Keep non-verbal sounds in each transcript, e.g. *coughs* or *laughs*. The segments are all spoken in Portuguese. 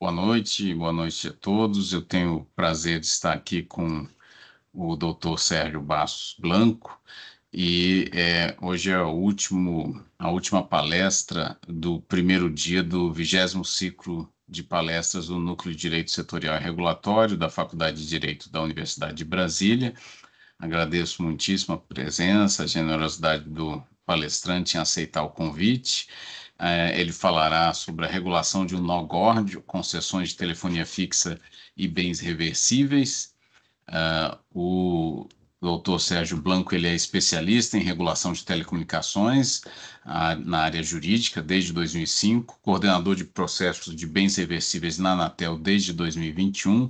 Boa noite, boa noite a todos. Eu tenho o prazer de estar aqui com o Dr. Sérgio Bastos Blanco e é, hoje é último, a última palestra do primeiro dia do vigésimo ciclo de palestras do Núcleo de Direito Setorial e Regulatório da Faculdade de Direito da Universidade de Brasília. Agradeço muitíssimo a presença, a generosidade do palestrante em aceitar o convite é, ele falará sobre a regulação de um górdio, concessões de telefonia fixa e bens reversíveis. Uh, o doutor Sérgio Blanco ele é especialista em regulação de telecomunicações na área jurídica desde 2005, coordenador de processos de bens reversíveis na Anatel desde 2021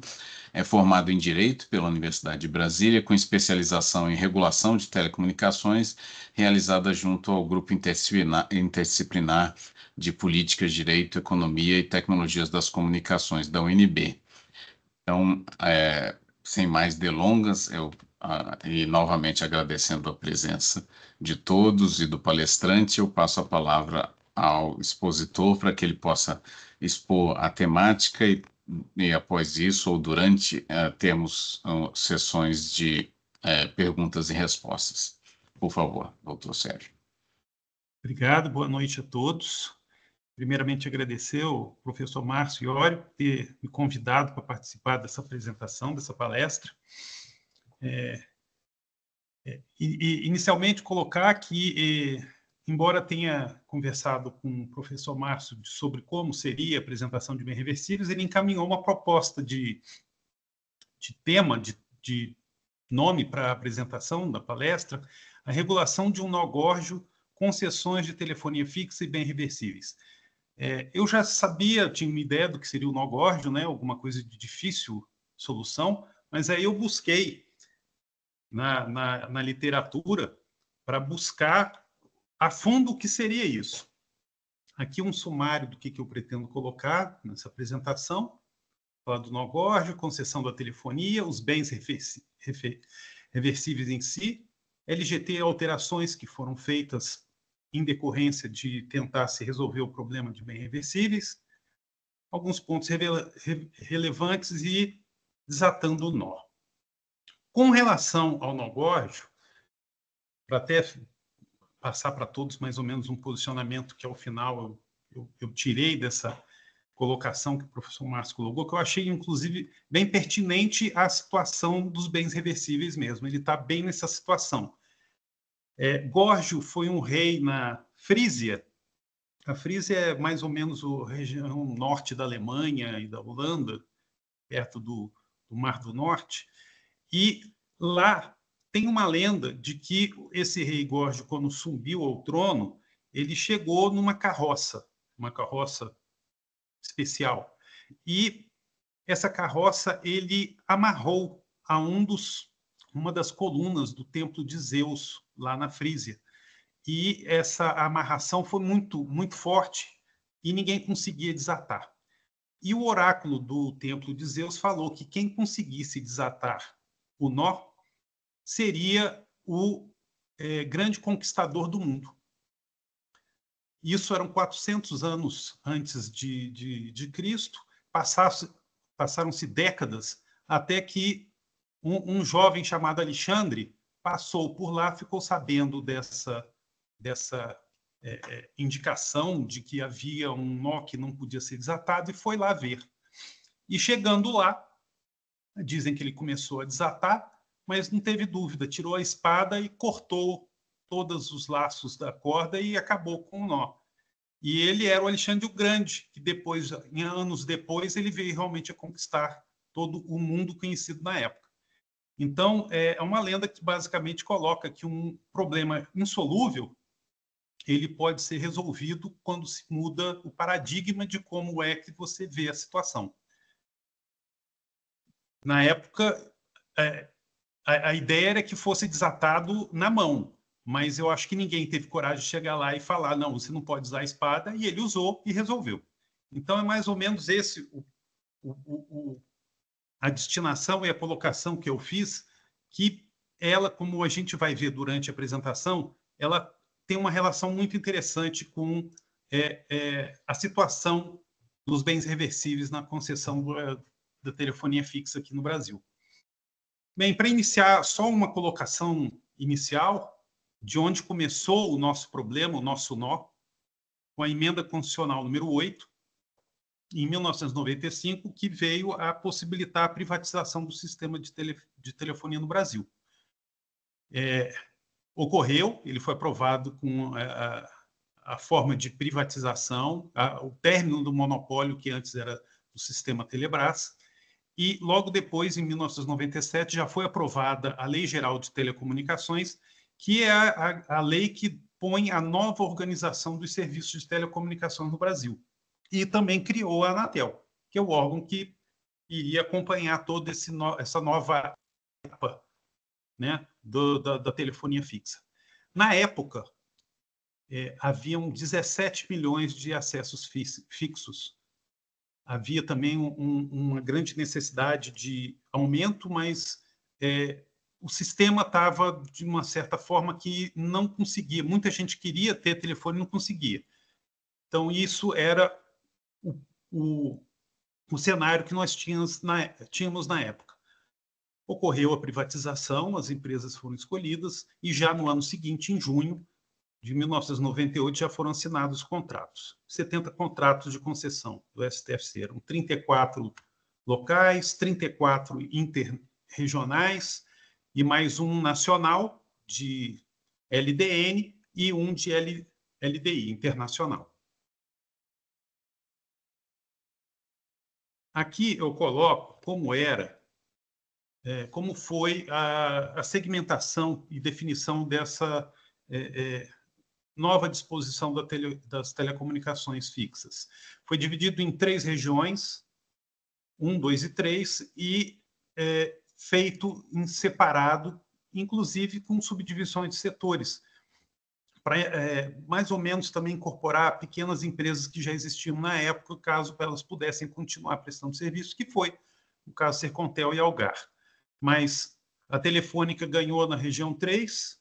é formado em Direito pela Universidade de Brasília, com especialização em Regulação de Telecomunicações, realizada junto ao Grupo Interdisciplinar, de Políticas, Direito, Economia e Tecnologias das Comunicações, da UNB. Então, é, sem mais delongas, eu e novamente agradecendo a presença de todos e do palestrante, eu passo a palavra ao expositor para que ele possa expor a temática e e após isso, ou durante, uh, temos uh, sessões de uh, perguntas e respostas. Por favor, doutor Sérgio. Obrigado, boa noite a todos. Primeiramente, agradecer ao professor Márcio Iório por ter me convidado para participar dessa apresentação, dessa palestra. É, é, e, e, inicialmente, colocar que eh, embora tenha conversado com o professor Márcio sobre como seria a apresentação de bem reversíveis, ele encaminhou uma proposta de, de tema, de, de nome para a apresentação da palestra, a regulação de um nogórgio, concessões de telefonia fixa e bem reversíveis. É, eu já sabia, tinha uma ideia do que seria o nogórgio, né, alguma coisa de difícil solução, mas aí eu busquei na, na, na literatura para buscar a fundo, o que seria isso? Aqui um sumário do que, que eu pretendo colocar nessa apresentação. Falar do Nogorge, concessão da telefonia, os bens reversíveis em si, LGT alterações que foram feitas em decorrência de tentar se resolver o problema de bens reversíveis, alguns pontos relevantes e desatando o nó. Com relação ao Nogórdio, para até passar para todos mais ou menos um posicionamento que ao final eu, eu, eu tirei dessa colocação que o professor Márcio colocou, que eu achei, inclusive, bem pertinente à situação dos bens reversíveis mesmo. Ele está bem nessa situação. É, Górgio foi um rei na Frísia. A Frísia é mais ou menos a região norte da Alemanha e da Holanda, perto do, do Mar do Norte. E lá tem uma lenda de que esse rei Gorge, quando subiu ao trono, ele chegou numa carroça, uma carroça especial. E essa carroça ele amarrou a um dos, uma das colunas do templo de Zeus, lá na Frísia. E essa amarração foi muito, muito forte e ninguém conseguia desatar. E o oráculo do templo de Zeus falou que quem conseguisse desatar o nó seria o é, grande conquistador do mundo. Isso eram 400 anos antes de, de, de Cristo, passaram-se décadas até que um, um, jovem chamado Alexandre passou por lá, ficou sabendo dessa, dessa é, é indicação de que havia um nó que não podia ser desatado e foi lá ver. E chegando lá, dizem que ele começou a desatar, mas não teve dúvida, tirou a espada e cortou todos os laços da corda e acabou com o nó. E ele era o Alexandre o Grande, que depois, anos depois, ele veio realmente a conquistar todo o mundo conhecido na época. Então, é, é uma lenda que basicamente coloca que um problema insolúvel ele pode ser resolvido quando se muda o paradigma de como é que você vê a situação. Na época, é, a, a ideia era que fosse desatado na mão, mas eu acho que ninguém teve coragem de chegar lá e falar, não, você não pode usar a espada, e ele usou e resolveu. Então é mais ou menos esse o, o, o, a destinação e a colocação que eu fiz, que ela, como a gente vai ver durante a apresentação, ela tem uma relação muito interessante com é, é, a situação dos bens reversíveis na concessão da telefonia fixa aqui no Brasil. Bem, para iniciar, só uma colocação inicial de onde começou o nosso problema, o nosso nó, com a emenda constitucional número 8, em 1995, que veio a possibilitar a privatização do sistema de, tele, de telefonia no Brasil. É, ocorreu, ele foi aprovado com a, é, a, a forma de privatização, a, o término do monopólio que antes era do sistema Telebrás, e logo depois, em 1997, já foi aprovada a Lei Geral de Telecomunicações, que é a, a, lei que põe a nova organização dos serviços de telecomunicações no Brasil. E também criou a Anatel, que é o órgão que iria acompanhar toda no, essa nova etapa né, do, da, da, telefonia fixa. Na época, é, haviam 17 milhões de acessos fixos havia também um, uma grande necessidade de aumento, mas é, o sistema estava, de uma certa forma, que não conseguia. Muita gente queria ter telefone não conseguia. Então, isso era o, o, o cenário que nós tínhamos na, tínhamos na época. Ocorreu a privatização, as empresas foram escolhidas, e já no ano seguinte, em junho, de 1998 já foram assinados contratos, 70 contratos de concessão do STFC, eram 34 locais, 34 interregionais e mais um nacional de LDN e um de L, LDI internacional. Aqui eu coloco como era, é, como foi a, a, segmentação e definição dessa é, é, nova disposição da tele, das telecomunicações fixas. Foi dividido em três regiões, um, dois e três, e é, feito em separado, inclusive com subdivisões de setores, para é, mais ou menos também incorporar pequenas empresas que já existiam na época, caso elas pudessem continuar prestando serviço, que foi o caso Sercontel e Algar. Mas a Telefônica ganhou na região 3,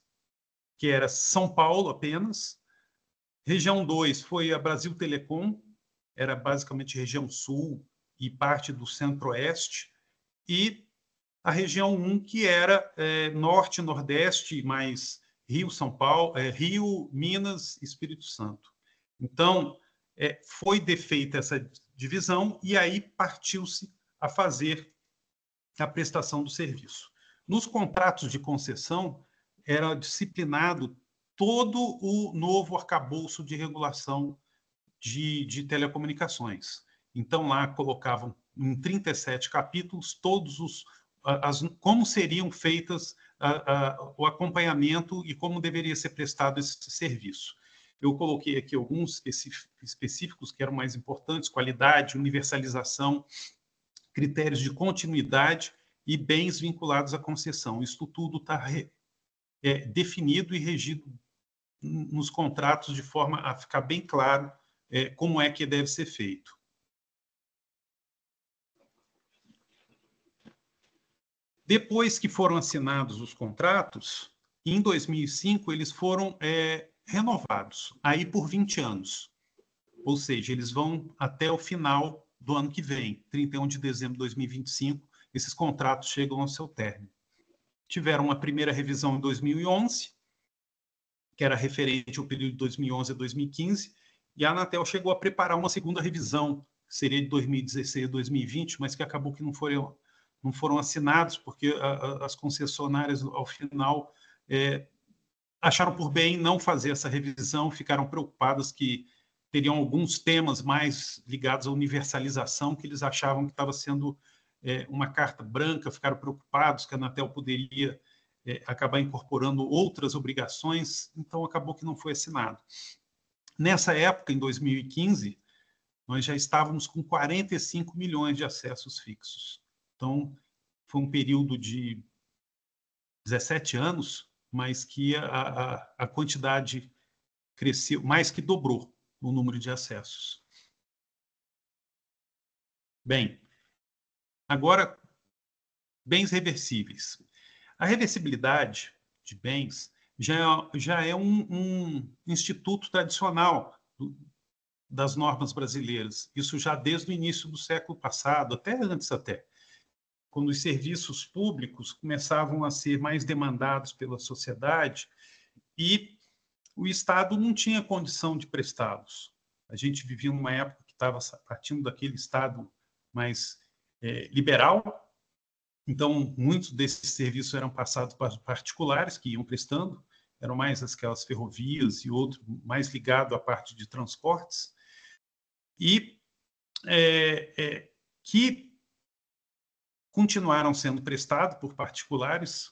que era São Paulo apenas. Região 2 foi a Brasil Telecom, era basicamente região sul e parte do centro-oeste. E a região 1, um, que era é, norte, nordeste, mais Rio, São Paulo, é, Rio, Minas, Espírito Santo. Então, é, foi defeita essa divisão e aí partiu-se a fazer a prestação do serviço. Nos contratos de concessão, era disciplinado todo o novo arcabouço de regulação de, de telecomunicações. Então, lá colocavam em 37 capítulos todos os. As, como seriam feitas a, a, o acompanhamento e como deveria ser prestado esse serviço. Eu coloquei aqui alguns específicos que eram mais importantes: qualidade, universalização, critérios de continuidade e bens vinculados à concessão. Isso tudo está é, definido e regido nos contratos de forma a ficar bem claro é, como é que deve ser feito. Depois que foram assinados os contratos, em 2005 eles foram é, renovados, aí por 20 anos. Ou seja, eles vão até o final do ano que vem, 31 de dezembro de 2025, esses contratos chegam ao seu término tiveram uma primeira revisão em 2011, que era referente ao período de 2011 a 2015, e a Anatel chegou a preparar uma segunda revisão, que seria de 2016 a 2020, mas que acabou que não foram, não foram assinados, porque a, a, as concessionárias, ao final, é, acharam por bem não fazer essa revisão, ficaram preocupadas que teriam alguns temas mais ligados à universalização que eles achavam que estava sendo é, uma carta branca, ficaram preocupados que a Anatel poderia é, acabar incorporando outras obrigações, então acabou que não foi assinado. Nessa época, em 2015, nós já estávamos com 45 milhões de acessos fixos. Então, foi um período de 17 anos, mas que a, a, a quantidade cresceu, mais que dobrou o número de acessos. Bem, Agora, bens reversíveis. A reversibilidade de bens já, é, já é um, um instituto tradicional do, das normas brasileiras. Isso já desde o início do século passado, até antes até, quando os serviços públicos começavam a ser mais demandados pela sociedade e o Estado não tinha condição de prestá-los. A gente vivia numa época que estava partindo daquele Estado mais é, liberal. Então, muitos desses serviços eram passados para particulares que iam prestando, eram mais aquelas ferrovias e outro mais ligado à parte de transportes. E é, é que continuaram sendo prestados por particulares,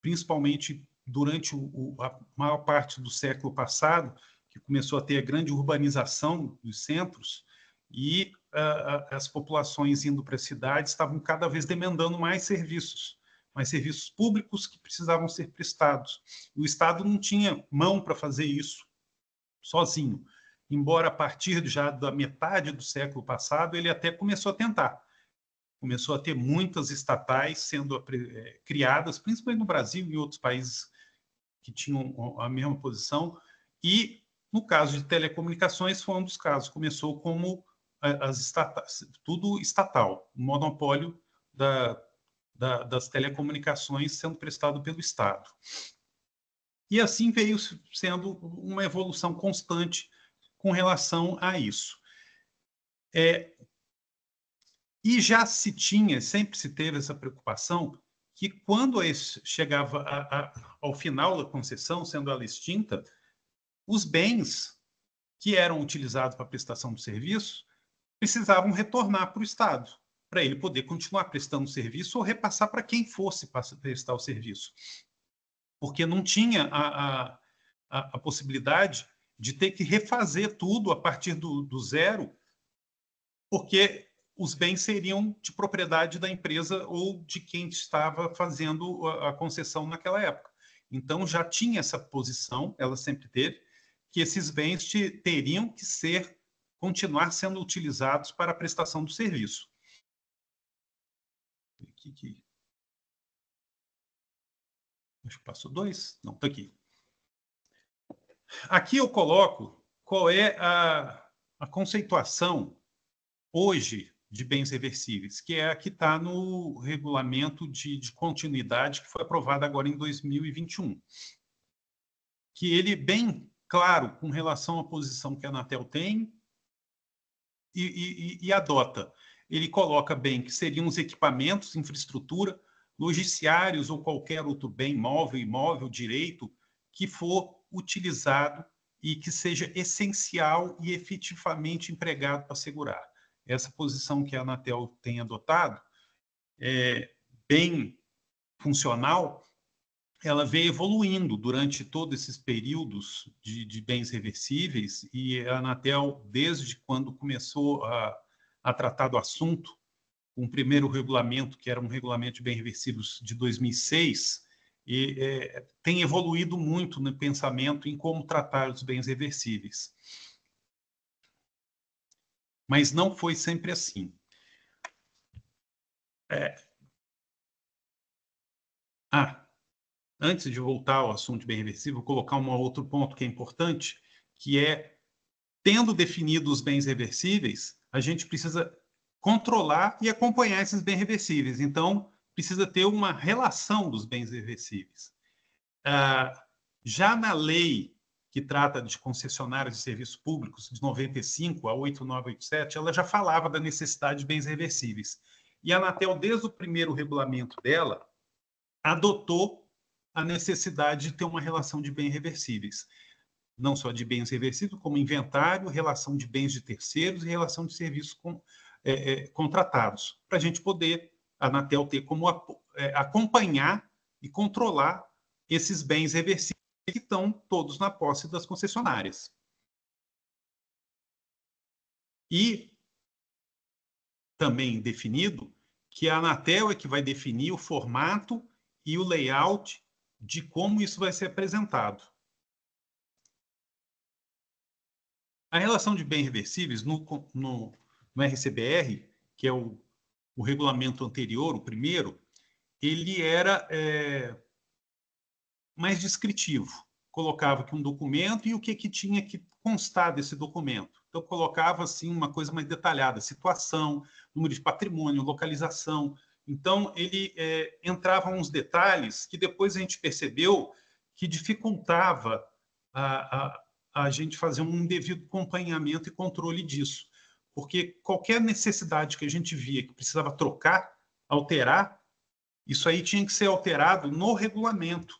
principalmente durante o, a maior parte do século passado, que começou a ter a grande urbanização dos centros, e uh, as populações indo para as cidades estavam cada vez demandando mais serviços, mais serviços públicos que precisavam ser prestados. O Estado não tinha mão para fazer isso sozinho, embora a partir já da metade do século passado ele até começou a tentar. Começou a ter muitas estatais sendo eh, criadas, principalmente no Brasil e outros países que tinham a mesma posição, e no caso de telecomunicações, foi um dos casos. Começou como as estatais, tudo estatal, monopólio da, da, das telecomunicações sendo prestado pelo Estado. E assim veio sendo uma evolução constante com relação a isso. É, e já se tinha, sempre se teve essa preocupação, que quando chegava a, a, ao final da concessão, sendo ela extinta, os bens que eram utilizados para a prestação do serviço precisavam retornar para o Estado, para ele poder continuar prestando serviço ou repassar para quem fosse prestar o serviço. Porque não tinha a, a, a possibilidade de ter que refazer tudo a partir do, do zero, porque os bens seriam de propriedade da empresa ou de quem estava fazendo a, concessão naquela época. Então já tinha essa posição, ela sempre teve, que esses bens te, teriam que ser continuar sendo utilizados para a prestação do serviço. Aqui, aqui. Acho que passou dois. Não, está aqui. Aqui eu coloco qual é a, a conceituação hoje de bens reversíveis, que é a que está no regulamento de, de continuidade que foi aprovado agora em 2021. Que ele é bem claro com relação à posição que a Anatel tem e, e, e adota. Ele coloca bem que seriam os equipamentos, infraestrutura, logiciários ou qualquer outro bem móvel, imóvel, direito, que for utilizado e que seja essencial e efetivamente empregado para segurar Essa posição que a Anatel tem adotado é bem funcional ela veio evoluindo durante todos esses períodos de, de, bens reversíveis e a Anatel, desde quando começou a, a tratar do assunto, um primeiro regulamento, que era um regulamento de bens reversíveis de 2006, e, é, tem evoluído muito no pensamento em como tratar os bens reversíveis. Mas não foi sempre assim. É... Ah, antes de voltar ao assunto de bem reversível, colocar um outro ponto que é importante, que é, tendo definido os bens reversíveis, a gente precisa controlar e acompanhar esses bens reversíveis. Então, precisa ter uma relação dos bens reversíveis. Ah, já na lei que trata de concessionários de serviços públicos, de 95 a 8987, ela já falava da necessidade de bens reversíveis. E a Anatel, desde o primeiro regulamento dela, adotou a necessidade de ter uma relação de bens reversíveis. Não só de bens reversíveis, como inventário, relação de bens de terceiros e relação de serviços com, é, é, contratados, para a gente poder, a Anatel, ter como a, é, acompanhar e controlar esses bens reversíveis que estão todos na posse das concessionárias. E também definido que a Anatel é que vai definir o formato e o layout de como isso vai ser apresentado. A relação de bens reversíveis no, no, no RCBR, que é o, o, regulamento anterior, o primeiro, ele era é, mais descritivo. Colocava aqui um documento e o que, que tinha que constar desse documento. Então, colocava assim uma coisa mais detalhada: situação, número de patrimônio, localização, então, ele é, entrava uns detalhes que depois a gente percebeu que dificultava a, a, a gente fazer um devido acompanhamento e controle disso. Porque qualquer necessidade que a gente via que precisava trocar, alterar, isso aí tinha que ser alterado no regulamento,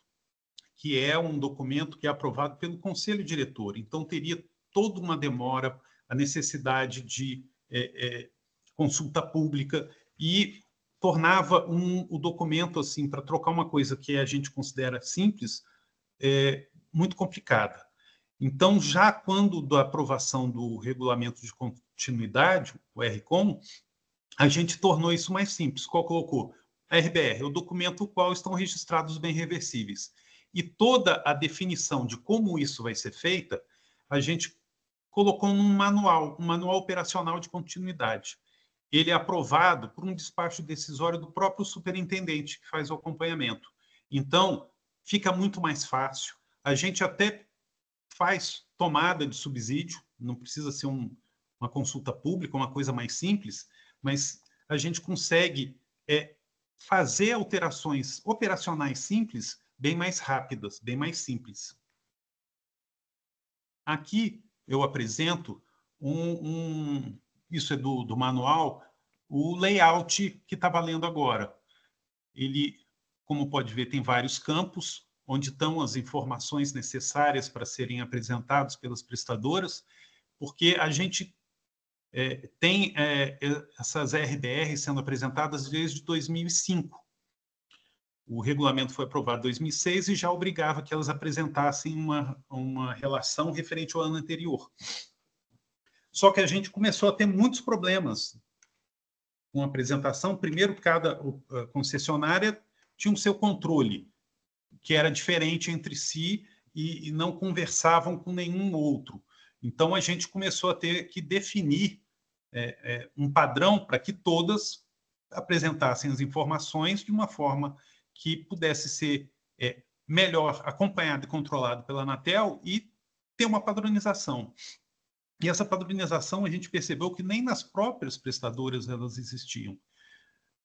que é um documento que é aprovado pelo conselho diretor. Então, teria toda uma demora, a necessidade de é, é, consulta pública, e tornava um, o documento, assim, para trocar uma coisa que a gente considera simples, é, muito complicada. Então, já quando da aprovação do regulamento de continuidade, o RCOM, a gente tornou isso mais simples. Qual colocou? A RBR, o documento o qual estão registrados os bens reversíveis. E toda a definição de como isso vai ser feita, a gente colocou num manual, um manual operacional de continuidade ele é aprovado por um despacho decisório do próprio superintendente que faz o acompanhamento. Então, fica muito mais fácil. A gente até faz tomada de subsídio, não precisa ser um, uma consulta pública, uma coisa mais simples, mas a gente consegue é, fazer alterações operacionais simples bem mais rápidas, bem mais simples. Aqui eu apresento um, um isso é do, do manual, o layout que está valendo agora. Ele, como pode ver, tem vários campos, onde estão as informações necessárias para serem apresentadas pelas prestadoras, porque a gente é, tem é, é essas RBR sendo apresentadas desde 2005. O regulamento foi aprovado em 2006 e já obrigava que elas apresentassem uma, uma relação referente ao ano anterior. Só que a gente começou a ter muitos problemas com a apresentação. Primeiro, cada concessionária tinha o seu controle, que era diferente entre si e, e não conversavam com nenhum outro. Então, a gente começou a ter que definir é, é, um padrão para que todas apresentassem as informações de uma forma que pudesse ser é, melhor acompanhado e controlado pela Anatel e ter uma padronização. E essa padronização a gente percebeu que nem nas próprias prestadoras elas existiam.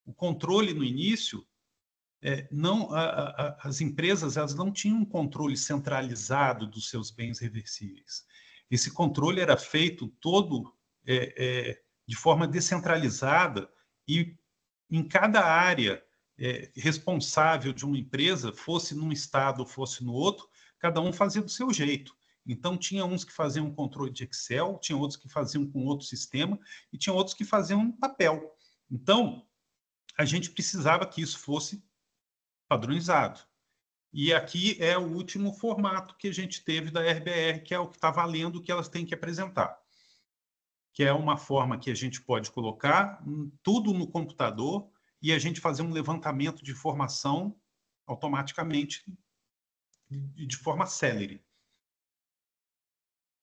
O controle no início, é, não, a, a, as empresas elas não tinham um controle centralizado dos seus bens reversíveis. Esse controle era feito todo é, é, de forma descentralizada e em cada área é, responsável de uma empresa, fosse num estado, fosse no outro, cada um fazia do seu jeito. Então, tinha uns que faziam um controle de Excel, tinha outros que faziam com outro sistema e tinha outros que faziam em papel. Então, a gente precisava que isso fosse padronizado. E aqui é o último formato que a gente teve da RBR, que é o que está valendo, que elas têm que apresentar. Que é uma forma que a gente pode colocar tudo no computador e a gente fazer um levantamento de informação automaticamente, de forma célere.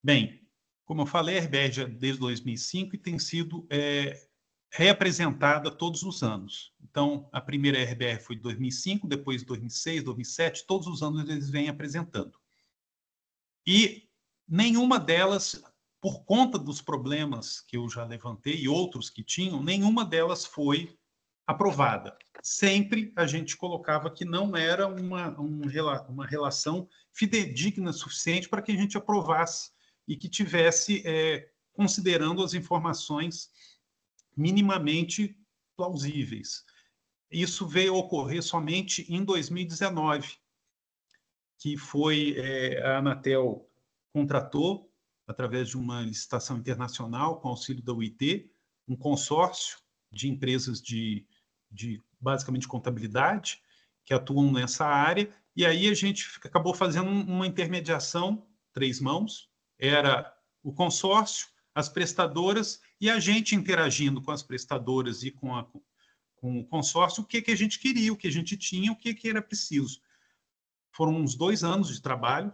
Bem, como eu falei, a Herbergia desde 2005 e tem sido é, reapresentada todos os anos. Então, a primeira RBR foi de 2005, depois 2006, 2007, todos os anos eles vêm apresentando. E nenhuma delas, por conta dos problemas que eu já levantei e outros que tinham, nenhuma delas foi aprovada. Sempre a gente colocava que não era uma, um, uma relação fidedigna suficiente para que a gente aprovasse e que tivesse é, considerando as informações minimamente plausíveis. Isso veio ocorrer somente em 2019, que foi é, a Anatel contratou, através de uma licitação internacional, com auxílio da UIT, um consórcio de empresas de, de basicamente contabilidade que atuam nessa área, e aí a gente acabou fazendo uma intermediação, três mãos, era o consórcio, as prestadoras e a gente interagindo com as prestadoras e com, a, com o consórcio, o que, que a gente queria, o que a gente tinha, o que, que era preciso. Foram uns dois anos de trabalho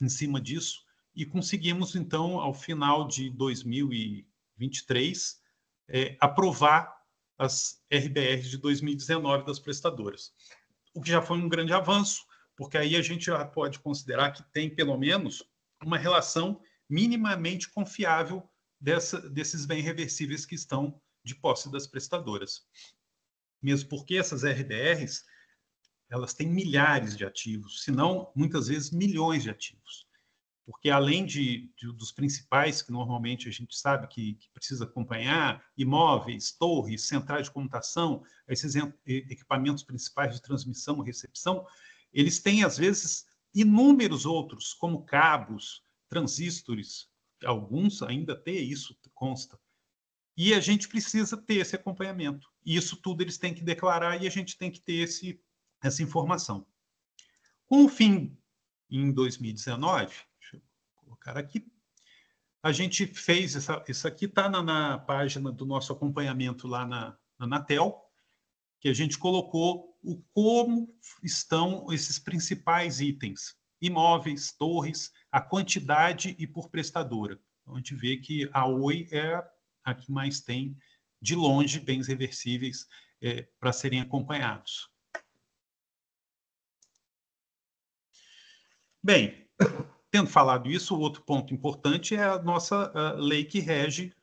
em cima disso e conseguimos, então, ao final de 2023, é, aprovar as RBRs de 2019 das prestadoras, o que já foi um grande avanço, porque aí a gente já pode considerar que tem pelo menos uma relação minimamente confiável dessa, desses bens reversíveis que estão de posse das prestadoras. Mesmo porque essas RDRs, elas têm milhares de ativos, se não, muitas vezes, milhões de ativos. Porque além de, de dos principais, que normalmente a gente sabe que, que, precisa acompanhar, imóveis, torres, centrais de computação, esses equipamentos principais de transmissão e recepção, eles têm, às vezes, inúmeros outros, como cabos, transistores, alguns ainda têm isso, consta. E a gente precisa ter esse acompanhamento. isso tudo eles têm que declarar e a gente tem que ter esse, essa informação. Com o fim, em 2019, deixa eu colocar aqui, a gente fez, essa, isso aqui está na, na, página do nosso acompanhamento lá na, na Anatel, que a gente colocou o como estão esses principais itens: imóveis, torres, a quantidade e por prestadora. Então, a gente vê que a Oi é a que mais tem, de longe, bens reversíveis é, para serem acompanhados. Bem, tendo falado isso, o outro ponto importante é a nossa a lei que rege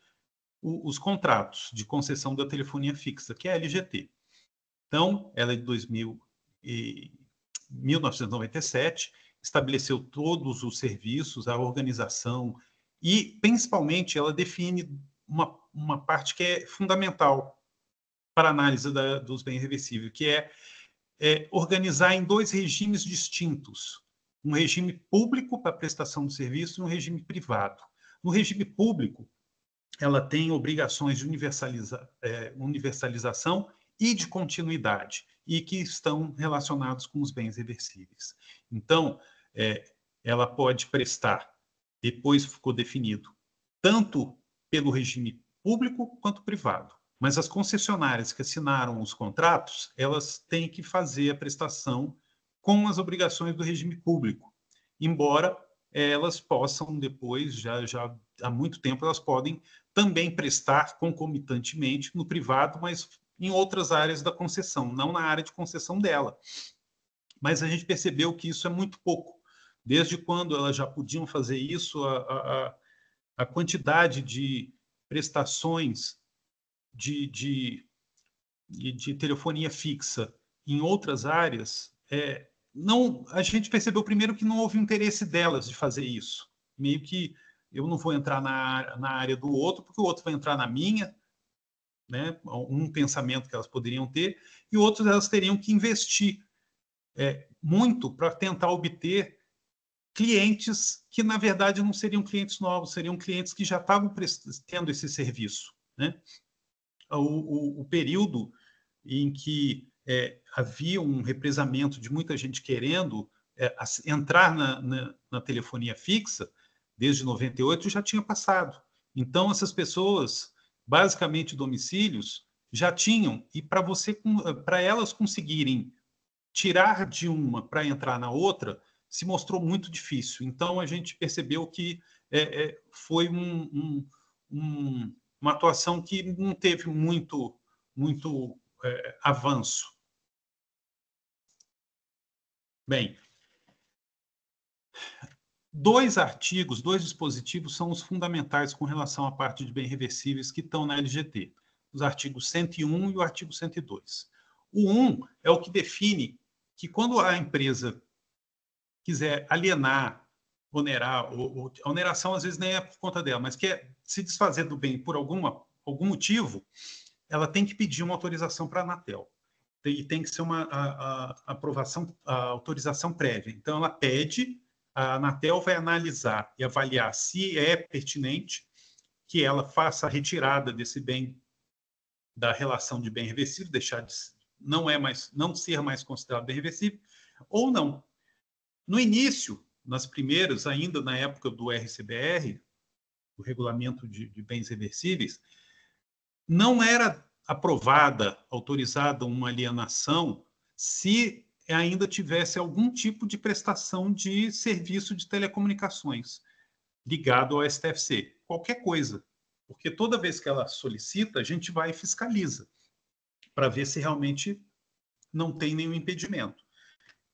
o, os contratos de concessão da telefonia fixa, que é a LGT. Então, ela é de 2000 e 1997 estabeleceu todos os serviços, a organização e, principalmente, ela define uma, uma parte que é fundamental para a análise da, dos bens reversíveis, que é, é organizar em dois regimes distintos, um regime público para prestação de serviço e um regime privado. No regime público, ela tem obrigações de universaliza, é, universalização e de continuidade, e que estão relacionados com os bens reversíveis. Então, é, ela pode prestar, depois ficou definido, tanto pelo regime público quanto privado. Mas as concessionárias que assinaram os contratos, elas têm que fazer a prestação com as obrigações do regime público, embora elas possam depois, já, já há muito tempo, elas podem também prestar concomitantemente no privado, mas em outras áreas da concessão, não na área de concessão dela. Mas a gente percebeu que isso é muito pouco. Desde quando elas já podiam fazer isso, a, a, a quantidade de prestações de, de, de telefonia fixa em outras áreas, é, não, a gente percebeu primeiro que não houve interesse delas de fazer isso. Meio que eu não vou entrar na, na área do outro, porque o outro vai entrar na minha, né, um pensamento que elas poderiam ter, e outros elas teriam que investir é, muito para tentar obter clientes que, na verdade, não seriam clientes novos, seriam clientes que já estavam tendo esse serviço. Né? O, o, o período em que é, havia um represamento de muita gente querendo é, entrar na, na, na, telefonia fixa, desde 98, já tinha passado. Então, essas pessoas basicamente domicílios, já tinham, e para você para elas conseguirem tirar de uma para entrar na outra, se mostrou muito difícil. Então a gente percebeu que é, é, foi um, um, um, uma atuação que não teve muito, muito é, avanço. Bem, Dois artigos, dois dispositivos são os fundamentais com relação à parte de bens reversíveis que estão na LGT, os artigos 101 e o artigo 102. O 1 é o que define que quando a empresa quiser alienar, onerar, ou, ou, a oneração às vezes nem é por conta dela, mas quer é se desfazer do bem por alguma, algum motivo, ela tem que pedir uma autorização para a Anatel. E tem que ser uma a, a aprovação, a autorização prévia. Então, ela pede a Anatel vai analisar e avaliar se é pertinente que ela faça a retirada desse bem da relação de bem reversível, deixar de não é mais não ser mais considerado bem reversível ou não. No início, nas primeiras, ainda na época do RCBR, o regulamento de, de bens reversíveis, não era aprovada, autorizada uma alienação se é ainda tivesse algum tipo de prestação de serviço de telecomunicações ligado ao STFC, qualquer coisa, porque toda vez que ela solicita, a gente vai e fiscaliza para ver se realmente não tem nenhum impedimento.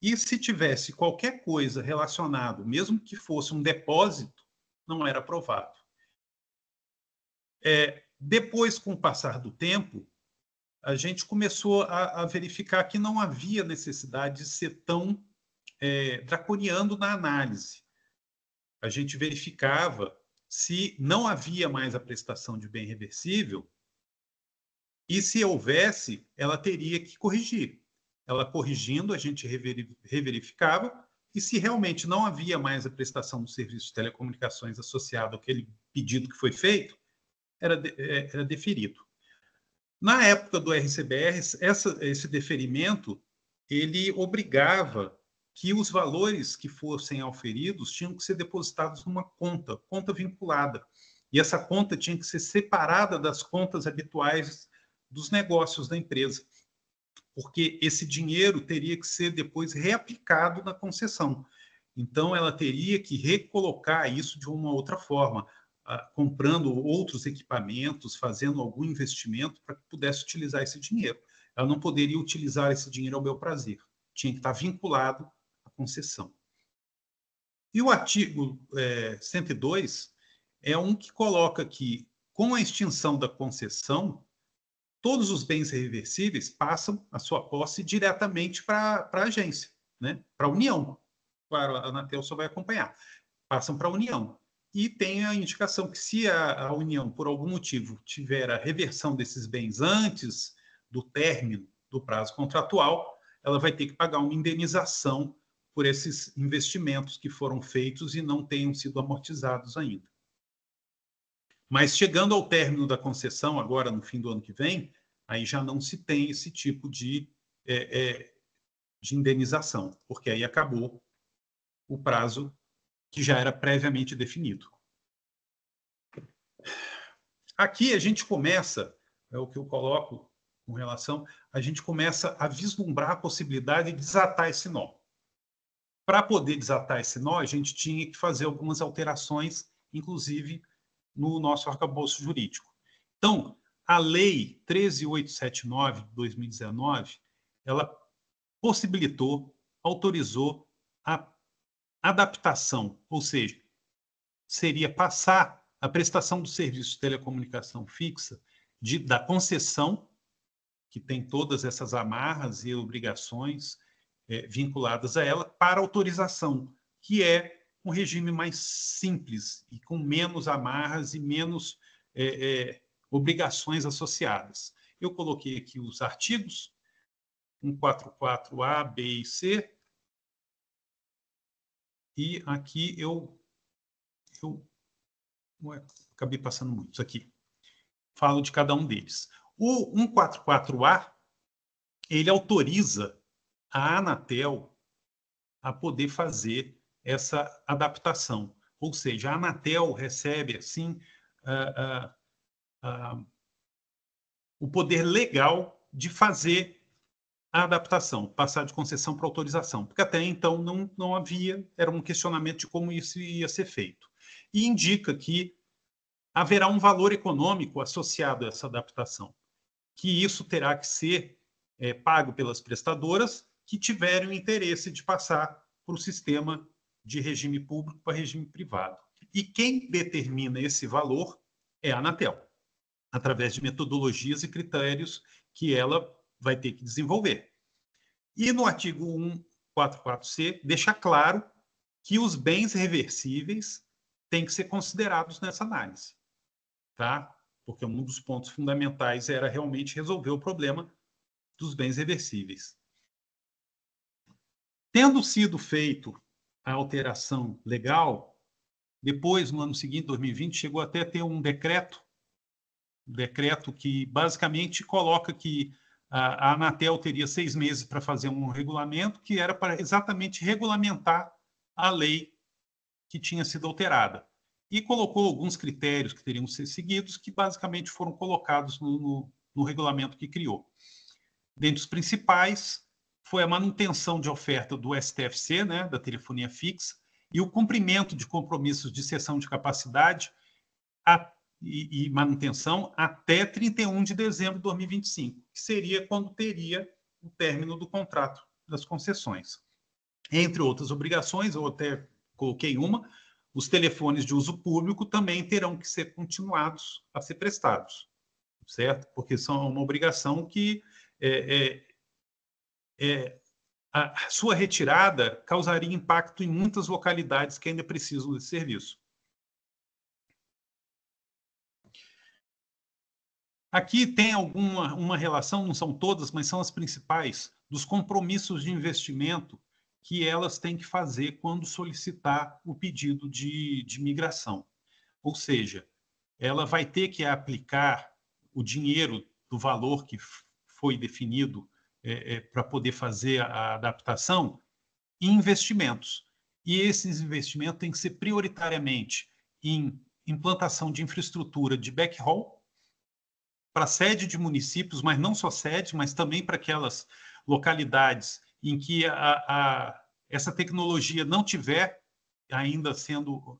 E se tivesse qualquer coisa relacionado, mesmo que fosse um depósito, não era aprovado. É, depois, com o passar do tempo, a gente começou a, a verificar que não havia necessidade de ser tão é, draconiano na análise. A gente verificava se não havia mais a prestação de bem reversível e, se houvesse, ela teria que corrigir. Ela corrigindo, a gente reverificava e se realmente não havia mais a prestação do serviço de telecomunicações associado àquele pedido que foi feito, era, de, é, era deferido. Na época do RCBR, essa, esse deferimento ele obrigava que os valores que fossem auferidos tinham que ser depositados numa conta, conta vinculada. E essa conta tinha que ser separada das contas habituais dos negócios da empresa, porque esse dinheiro teria que ser depois reaplicado na concessão. Então, ela teria que recolocar isso de uma outra forma comprando outros equipamentos, fazendo algum investimento para que pudesse utilizar esse dinheiro. Ela não poderia utilizar esse dinheiro ao meu prazer. Tinha que estar vinculado à concessão. E o artigo é, 102 é um que coloca que, com a extinção da concessão, todos os bens reversíveis passam a sua posse diretamente para a agência, né? para a União. Claro, a Anatel só vai acompanhar. Passam para a União e tem a indicação que se a, a, União, por algum motivo, tiver a reversão desses bens antes do término do prazo contratual, ela vai ter que pagar uma indenização por esses investimentos que foram feitos e não tenham sido amortizados ainda. Mas chegando ao término da concessão, agora no fim do ano que vem, aí já não se tem esse tipo de, é, é, de indenização, porque aí acabou o prazo que já era previamente definido. Aqui a gente começa, é o que eu coloco com relação, a gente começa a vislumbrar a possibilidade de desatar esse nó. Para poder desatar esse nó, a gente tinha que fazer algumas alterações, inclusive no nosso arcabouço jurídico. Então, a Lei 13879 de 2019, ela possibilitou, autorizou a adaptação, ou seja, seria passar a prestação do serviço de telecomunicação fixa de, da concessão, que tem todas essas amarras e obrigações é, vinculadas a ela, para autorização, que é um regime mais simples e com menos amarras e menos é, é, obrigações associadas. Eu coloquei aqui os artigos, 144A, B e C, e aqui eu, eu ué, acabei passando isso aqui. Falo de cada um deles. O 144A, ele autoriza a Anatel a poder fazer essa adaptação. Ou seja, a Anatel recebe, assim, uh, uh, uh, o poder legal de fazer a adaptação, passar de concessão para autorização, porque até então não, não havia, era um questionamento de como isso ia ser feito. E indica que haverá um valor econômico associado a essa adaptação, que isso terá que ser é, pago pelas prestadoras que tiverem o interesse de passar para o sistema de regime público para regime privado. E quem determina esse valor é a Anatel, através de metodologias e critérios que ela vai ter que desenvolver. E no artigo 144C, deixa claro que os bens reversíveis têm que ser considerados nessa análise, tá? Porque um dos pontos fundamentais era realmente resolver o problema dos bens reversíveis. Tendo sido feito a alteração legal, depois, no ano seguinte, 2020, chegou até a ter um decreto, um decreto que basicamente coloca que a Anatel teria seis meses para fazer um regulamento que era para exatamente regulamentar a lei que tinha sido alterada. E colocou alguns critérios que teriam que ser seguidos, que basicamente foram colocados no, no, no regulamento que criou. Dentre os principais, foi a manutenção de oferta do STFC, né, da telefonia fixa, e o cumprimento de compromissos de cessão de capacidade e, e manutenção até 31 de dezembro de 2025, que seria quando teria o término do contrato das concessões. Entre outras obrigações, eu até coloquei uma, os telefones de uso público também terão que ser continuados a ser prestados, certo? Porque são uma obrigação que é, é, é, a sua retirada causaria impacto em muitas localidades que ainda precisam desse serviço. Aqui tem alguma uma relação, não são todas, mas são as principais, dos compromissos de investimento que elas têm que fazer quando solicitar o pedido de, de migração. Ou seja, ela vai ter que aplicar o dinheiro do valor que foi definido é, é, para poder fazer a adaptação em investimentos. E esses investimentos têm que ser prioritariamente em implantação de infraestrutura de backhaul, para sede de municípios, mas não só sede, mas também para aquelas localidades em que a, a, essa tecnologia não tiver ainda sendo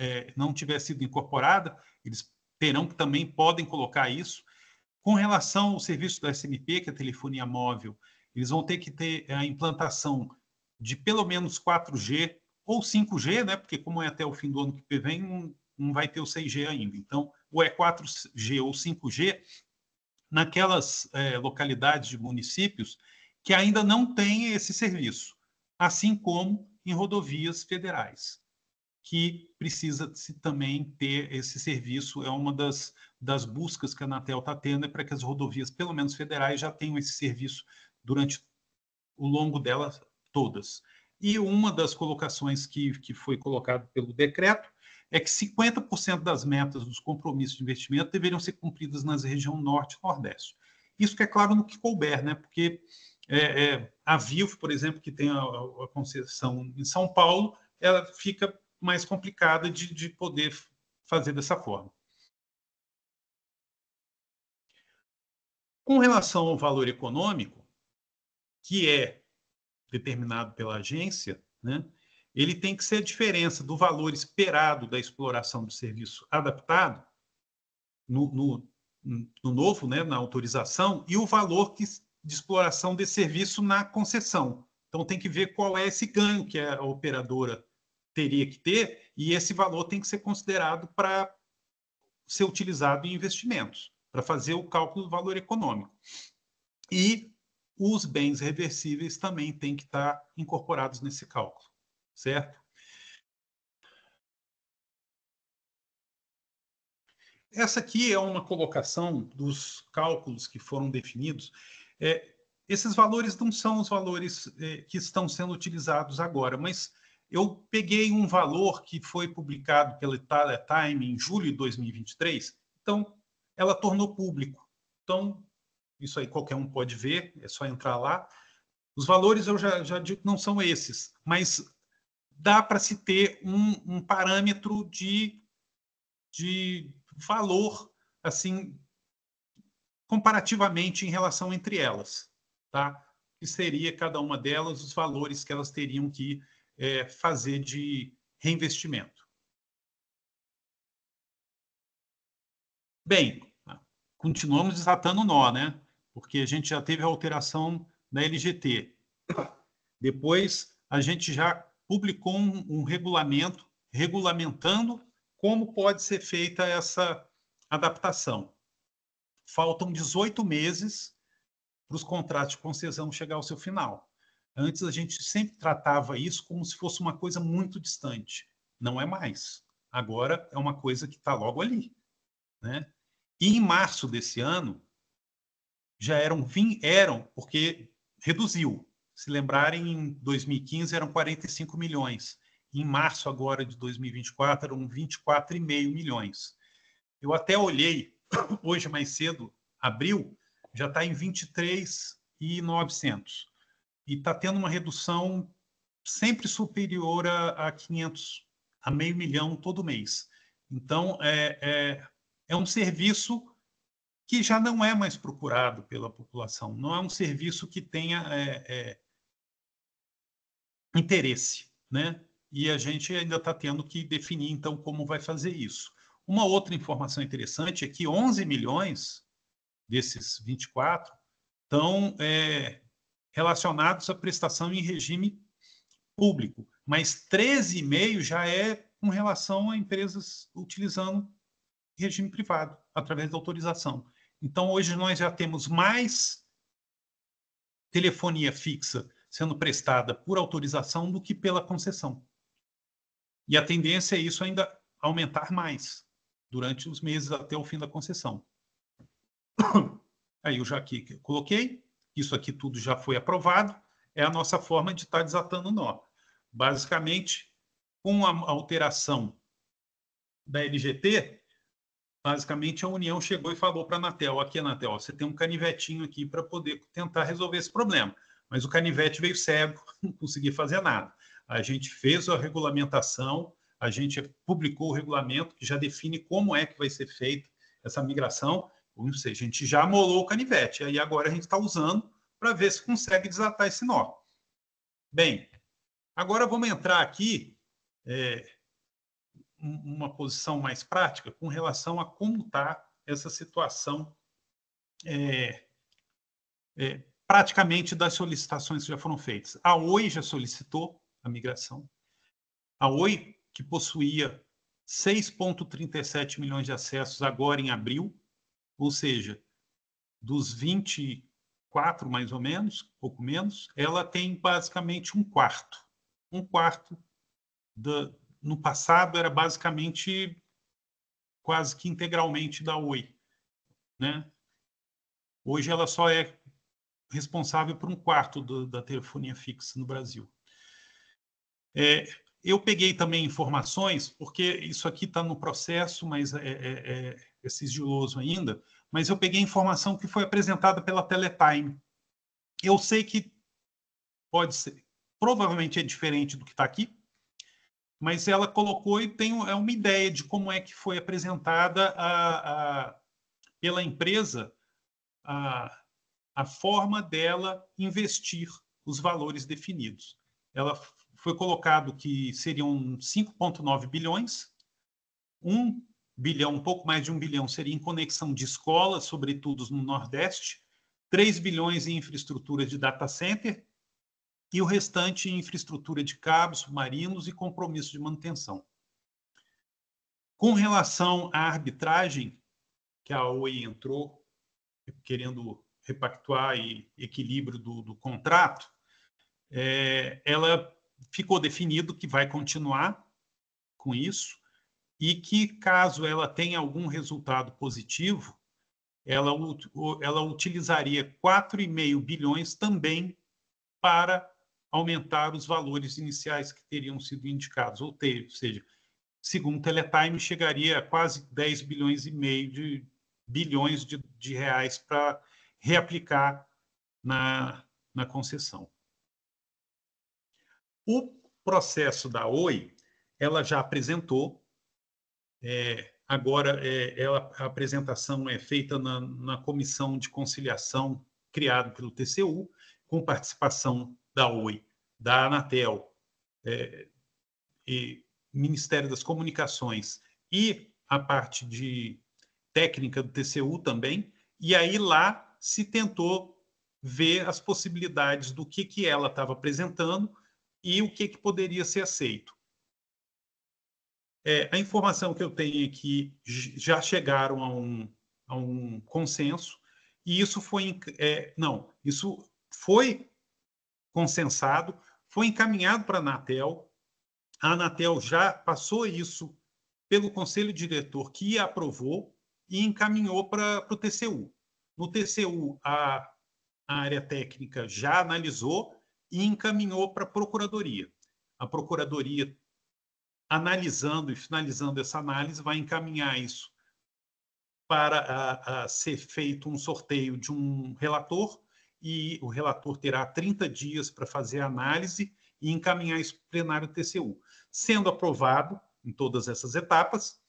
é, não tiver sido incorporada, eles terão que também podem colocar isso. Com relação ao serviço da SMP, que é a telefonia móvel, eles vão ter que ter a implantação de pelo menos 4G ou 5G, né? Porque como é até o fim do ano que vem, não, não vai ter o 6G ainda. Então, ou é 4G ou 5G, naquelas é, localidades de municípios que ainda não têm esse serviço, assim como em rodovias federais, que precisa se também ter esse serviço, é uma das, das buscas que a Anatel está tendo, é para que as rodovias, pelo menos federais, já tenham esse serviço durante o longo delas todas. E uma das colocações que, que foi colocada pelo decreto é que 50% das metas dos compromissos de investimento deveriam ser cumpridas nas regiões norte e nordeste. Isso que é claro no que couber, né? porque é, é, a VIV, por exemplo, que tem a, a, concessão em São Paulo, ela fica mais complicada de, de poder fazer dessa forma. Com relação ao valor econômico, que é determinado pela agência, né, ele tem que ser a diferença do valor esperado da exploração do serviço adaptado no, no, no novo, né, na autorização, e o valor que, de exploração desse serviço na concessão. Então, tem que ver qual é esse ganho que a operadora teria que ter, e esse valor tem que ser considerado para ser utilizado em investimentos, para fazer o cálculo do valor econômico. E os bens reversíveis também têm que estar tá incorporados nesse cálculo certo? Essa aqui é uma colocação dos cálculos que foram definidos. É, esses valores não são os valores é, que estão sendo utilizados agora, mas eu peguei um valor que foi publicado pela Italia Time em julho de 2023, então ela tornou público. Então, isso aí qualquer um pode ver, é só entrar lá. Os valores eu já, já digo que não são esses, mas dá para se ter um, um parâmetro de, de valor assim comparativamente em relação entre elas, tá? Que seria cada uma delas os valores que elas teriam que é, fazer de reinvestimento. Bem, continuamos desatando nó, né? Porque a gente já teve a alteração na LGT. Depois a gente já publicou um, um regulamento regulamentando como pode ser feita essa adaptação. Faltam 18 meses para os contratos de concessão chegar ao seu final. Antes a gente sempre tratava isso como se fosse uma coisa muito distante. Não é mais. Agora é uma coisa que está logo ali. Né? E em março desse ano, já eram, eram porque reduziu, se lembrarem, em 2015 eram 45 milhões. Em março agora de 2024 eram 24,5 milhões. Eu até olhei *coughs* hoje mais cedo, abril, já está em 23,900. E está tendo uma redução sempre superior a, a 500, a meio milhão todo mês. Então, é, é, é um serviço que já não é mais procurado pela população, não é um serviço que tenha é, é, interesse, né? E a gente ainda está tendo que definir, então, como vai fazer isso. Uma outra informação interessante é que 11 milhões desses 24 estão é, relacionados à prestação em regime público, mas 13,5 já é com relação a empresas utilizando regime privado, através da autorização. Então, hoje nós já temos mais telefonia fixa sendo prestada por autorização do que pela concessão. E a tendência é isso ainda aumentar mais durante os meses até o fim da concessão. *coughs* Aí eu já aqui coloquei, isso aqui tudo já foi aprovado, é a nossa forma de estar tá desatando o nó. Basicamente, com a alteração da LGT, basicamente a União chegou e falou para a Anatel, aqui Anatel, você tem um canivetinho aqui para poder tentar resolver esse problema. Mas o canivete veio cego, *laughs* não conseguia fazer nada. A gente fez a regulamentação, a gente publicou o regulamento que já define como é que vai ser feita essa migração. Ou seja, a gente já molou o canivete, aí agora a gente está usando para ver se consegue desatar esse nó. Bem, agora vamos entrar aqui é, uma posição mais prática com relação a como está essa situação é, é, praticamente das solicitações que já foram feitas. A Oi já solicitou a migração. A Oi, que possuía 6,37 milhões de acessos agora em abril, ou seja, dos 24 mais ou menos, pouco menos, ela tem basicamente um quarto. Um quarto da, no passado era basicamente quase que integralmente da Oi, né? Hoje ela só é responsável por um quarto do, da telefonia fixa no Brasil. É, eu peguei também informações, porque isso aqui está no processo, mas é, é, é, é, sigiloso ainda, mas eu peguei informação que foi apresentada pela Teletime. Eu sei que pode ser, provavelmente é diferente do que está aqui, mas ela colocou e tem é uma ideia de como é que foi apresentada a, a, pela empresa a, a forma dela investir os valores definidos. Ela foi colocado que seriam 5,9 bilhões, um bilhão, um pouco mais de um bilhão seria em conexão de escolas, sobretudo no Nordeste, 3 bilhões em infraestrutura de data center e o restante em infraestrutura de cabos, submarinos e compromisso de manutenção. Com relação à arbitragem, que a OI entrou querendo repactuar e equilíbrio do, do contrato, é, ela ficou definido que vai continuar com isso e que, caso ela tenha algum resultado positivo, ela, ela utilizaria 4,5 bilhões também para aumentar os valores iniciais que teriam sido indicados, ou, ter, ou seja, segundo o Teletime, chegaria a quase 10 bilhões e meio de bilhões de, de reais para reaplicar na, na concessão. O processo da OI, ela já apresentou, é, agora é, ela, a apresentação é feita na, na comissão de conciliação criada pelo TCU, com participação da OI, da Anatel, é, e Ministério das Comunicações e a parte de técnica do TCU também. E aí lá se tentou ver as possibilidades do que, que ela estava apresentando e o que, que poderia ser aceito. É, a informação que eu tenho é que já chegaram a um, a um consenso, e isso foi. É, não, isso foi consensado, foi encaminhado para a Anatel, a Anatel já passou isso pelo conselho diretor, que aprovou e encaminhou para o TCU. No TCU, a, a área técnica já analisou e encaminhou para a Procuradoria. A Procuradoria, analisando e finalizando essa análise, vai encaminhar isso para a, a ser feito um sorteio de um relator e o relator terá 30 dias para fazer a análise e encaminhar isso para o plenário do TCU. Sendo aprovado em todas essas etapas,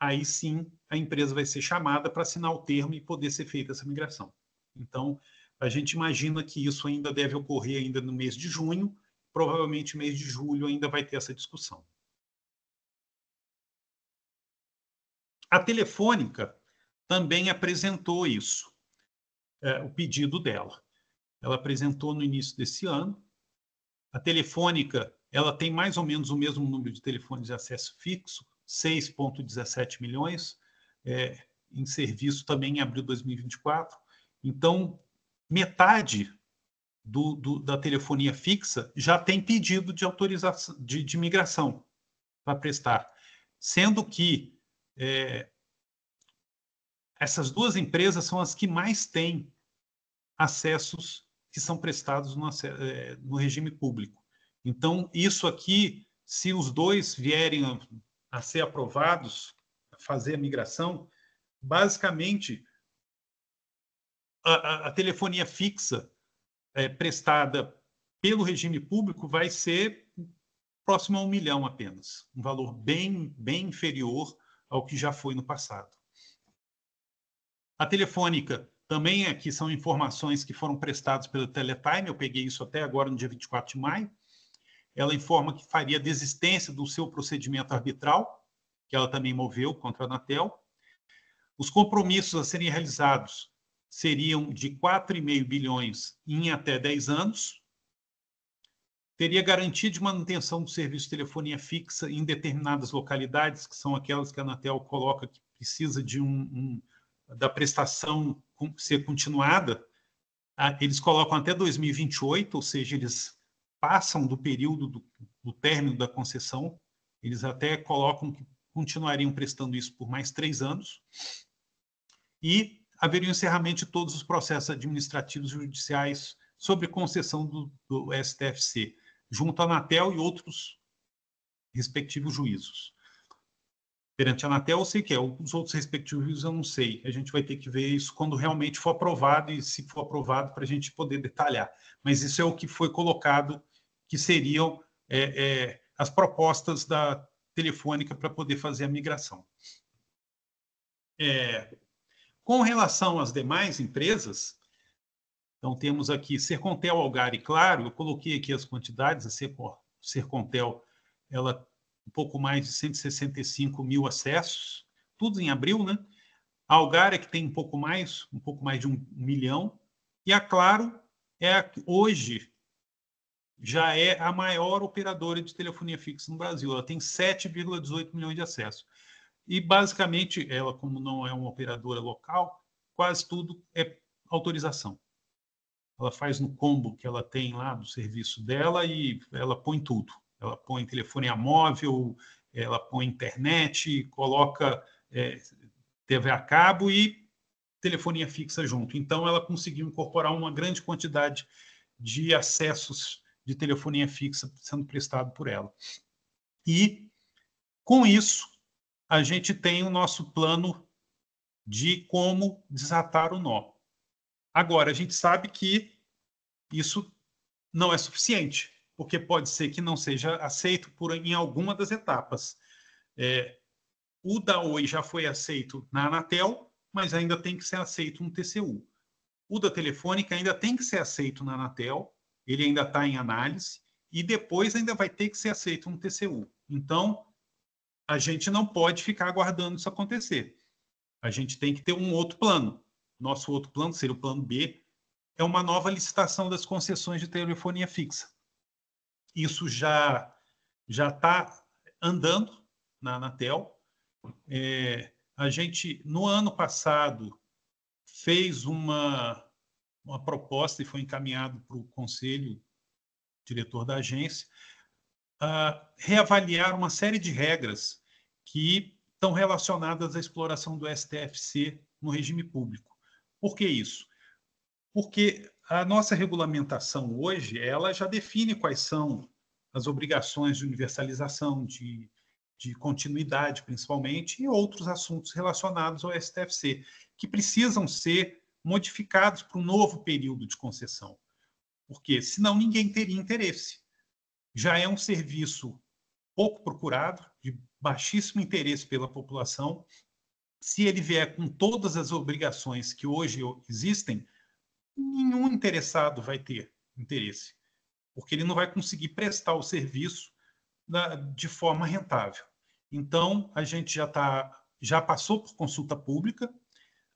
aí sim a empresa vai ser chamada para assinar o termo e poder ser feita essa migração. Então, a gente imagina que isso ainda deve ocorrer ainda no mês de junho, provavelmente mês de julho ainda vai ter essa discussão. A Telefônica também apresentou isso, é, o pedido dela. Ela apresentou no início desse ano. A Telefônica ela tem mais ou menos o mesmo número de telefones de acesso fixo, 6,17 milhões é, em serviço também em abril de 2024. Então, metade do, do, da telefonia fixa já tem pedido de autorização de, de migração para prestar, sendo que é, essas duas empresas são as que mais têm acessos que são prestados no, é, no regime público. Então, isso aqui, se os dois vierem a ser aprovados, a fazer a migração, basicamente a, a, a telefonia fixa é, prestada pelo regime público vai ser próximo a um milhão apenas, um valor bem, bem inferior ao que já foi no passado. A telefônica também aqui é, são informações que foram prestadas pelo Teletime, eu peguei isso até agora no dia 24 de maio ela informa que faria desistência do seu procedimento arbitral, que ela também moveu contra a Anatel. Os compromissos a serem realizados seriam de 4,5 bilhões em até 10 anos. Teria garantia de manutenção do serviço de telefonia fixa em determinadas localidades, que são aquelas que a Anatel coloca que precisa de um, um da prestação ser continuada. Ah, eles colocam até 2028, ou seja, eles passam do período do, do término da concessão, eles até colocam que continuariam prestando isso por mais três anos, e haveria o encerramento de todos os processos administrativos e judiciais sobre concessão do, do STFC, junto à Anatel e outros respectivos juízos. Perante a Anatel, eu sei que é, os outros respectivos juízos eu não sei. A gente vai ter que ver isso quando realmente for aprovado e se for aprovado para a gente poder detalhar. Mas isso é o que foi colocado que seriam é, é, as propostas da Telefônica para poder fazer a migração. É, com relação às demais empresas, então temos aqui Sercontel, Algar e Claro, eu coloquei aqui as quantidades, a Sercontel, ela um pouco mais de 165 mil acessos, tudo em abril, né? A Algar é que tem um pouco mais, um pouco mais de um milhão, e a Claro é a, hoje já é a maior operadora de telefonia fixa no Brasil. Ela tem 7,18 milhões de acessos. E, basicamente, ela, como não é uma operadora local, quase tudo é autorização. Ela faz no combo que ela tem lá do serviço dela e ela põe tudo. Ela põe telefonia móvel, ela põe internet, coloca é, TV a cabo e telefonia fixa junto. Então, ela conseguiu incorporar uma grande quantidade de acessos de telefonia fixa sendo prestado por ela. E, com isso, a gente tem o nosso plano de como desatar o nó. Agora, a gente sabe que isso não é suficiente, porque pode ser que não seja aceito por, em alguma das etapas. É, o da Oi já foi aceito na Anatel, mas ainda tem que ser aceito no TCU. O da Telefônica ainda tem que ser aceito na Anatel, ele ainda está em análise, e depois ainda vai ter que ser aceito um TCU. Então, a gente não pode ficar aguardando isso acontecer. A gente tem que ter um outro plano. Nosso outro plano, seria o plano B, é uma nova licitação das concessões de telefonia fixa. Isso já já está andando na Anatel. É, a gente, no ano passado, fez uma uma proposta e foi encaminhado para o conselho diretor da agência, uh, reavaliar uma série de regras que estão relacionadas à exploração do STFC no regime público. Por que isso? Porque a nossa regulamentação hoje ela já define quais são as obrigações de universalização, de, de continuidade, principalmente, e outros assuntos relacionados ao STFC, que precisam ser modificados para um novo período de concessão. Porque senão ninguém teria interesse. Já é um serviço pouco procurado, de baixíssimo interesse pela população. Se ele vier com todas as obrigações que hoje existem, nenhum interessado vai ter interesse, porque ele não vai conseguir prestar o serviço de forma rentável. Então, a gente já, tá, já passou por consulta pública,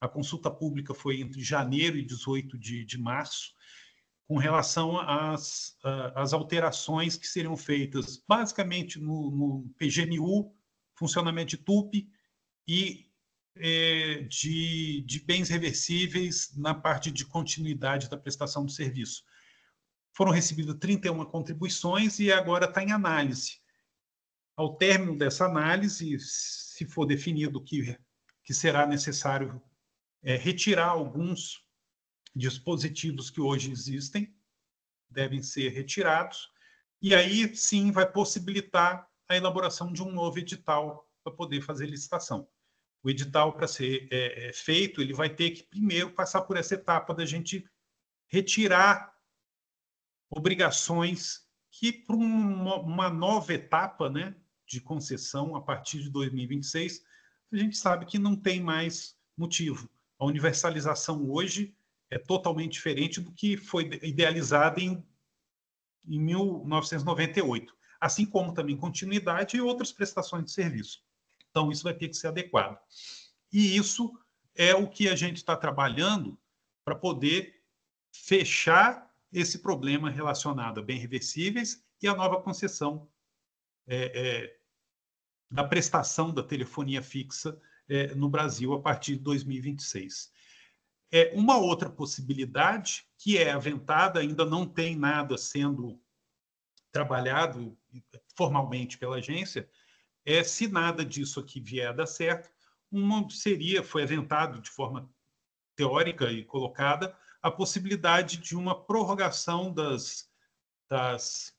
a consulta pública foi entre janeiro e 18 de, de março, com relação às, às alterações que seriam feitas basicamente no, no PGMU, funcionamento de TUP e é, de, de bens reversíveis na parte de continuidade da prestação do serviço. Foram recebidas 31 contribuições e agora está em análise. Ao término dessa análise, se for definido que, que será necessário é, retirar alguns dispositivos que hoje existem, devem ser retirados, e aí sim vai possibilitar a elaboração de um novo edital para poder fazer licitação. O edital, para ser é, é, feito, ele vai ter que primeiro passar por essa etapa da gente retirar obrigações que, para uma, uma nova etapa né, de concessão a partir de 2026, a gente sabe que não tem mais motivo a universalização hoje é totalmente diferente do que foi idealizada em, em 1998, assim como também continuidade e outras prestações de serviço. Então, isso vai ter que ser adequado. E isso é o que a gente está trabalhando para poder fechar esse problema relacionado a bem reversíveis e a nova concessão é, é, da prestação da telefonia fixa é, no Brasil a partir de 2026. É, uma outra possibilidade, que é aventada, ainda não tem nada sendo trabalhado formalmente pela agência, é se nada disso aqui vier a dar certo, uma seria, foi aventado de forma teórica e colocada, a possibilidade de uma prorrogação das, das,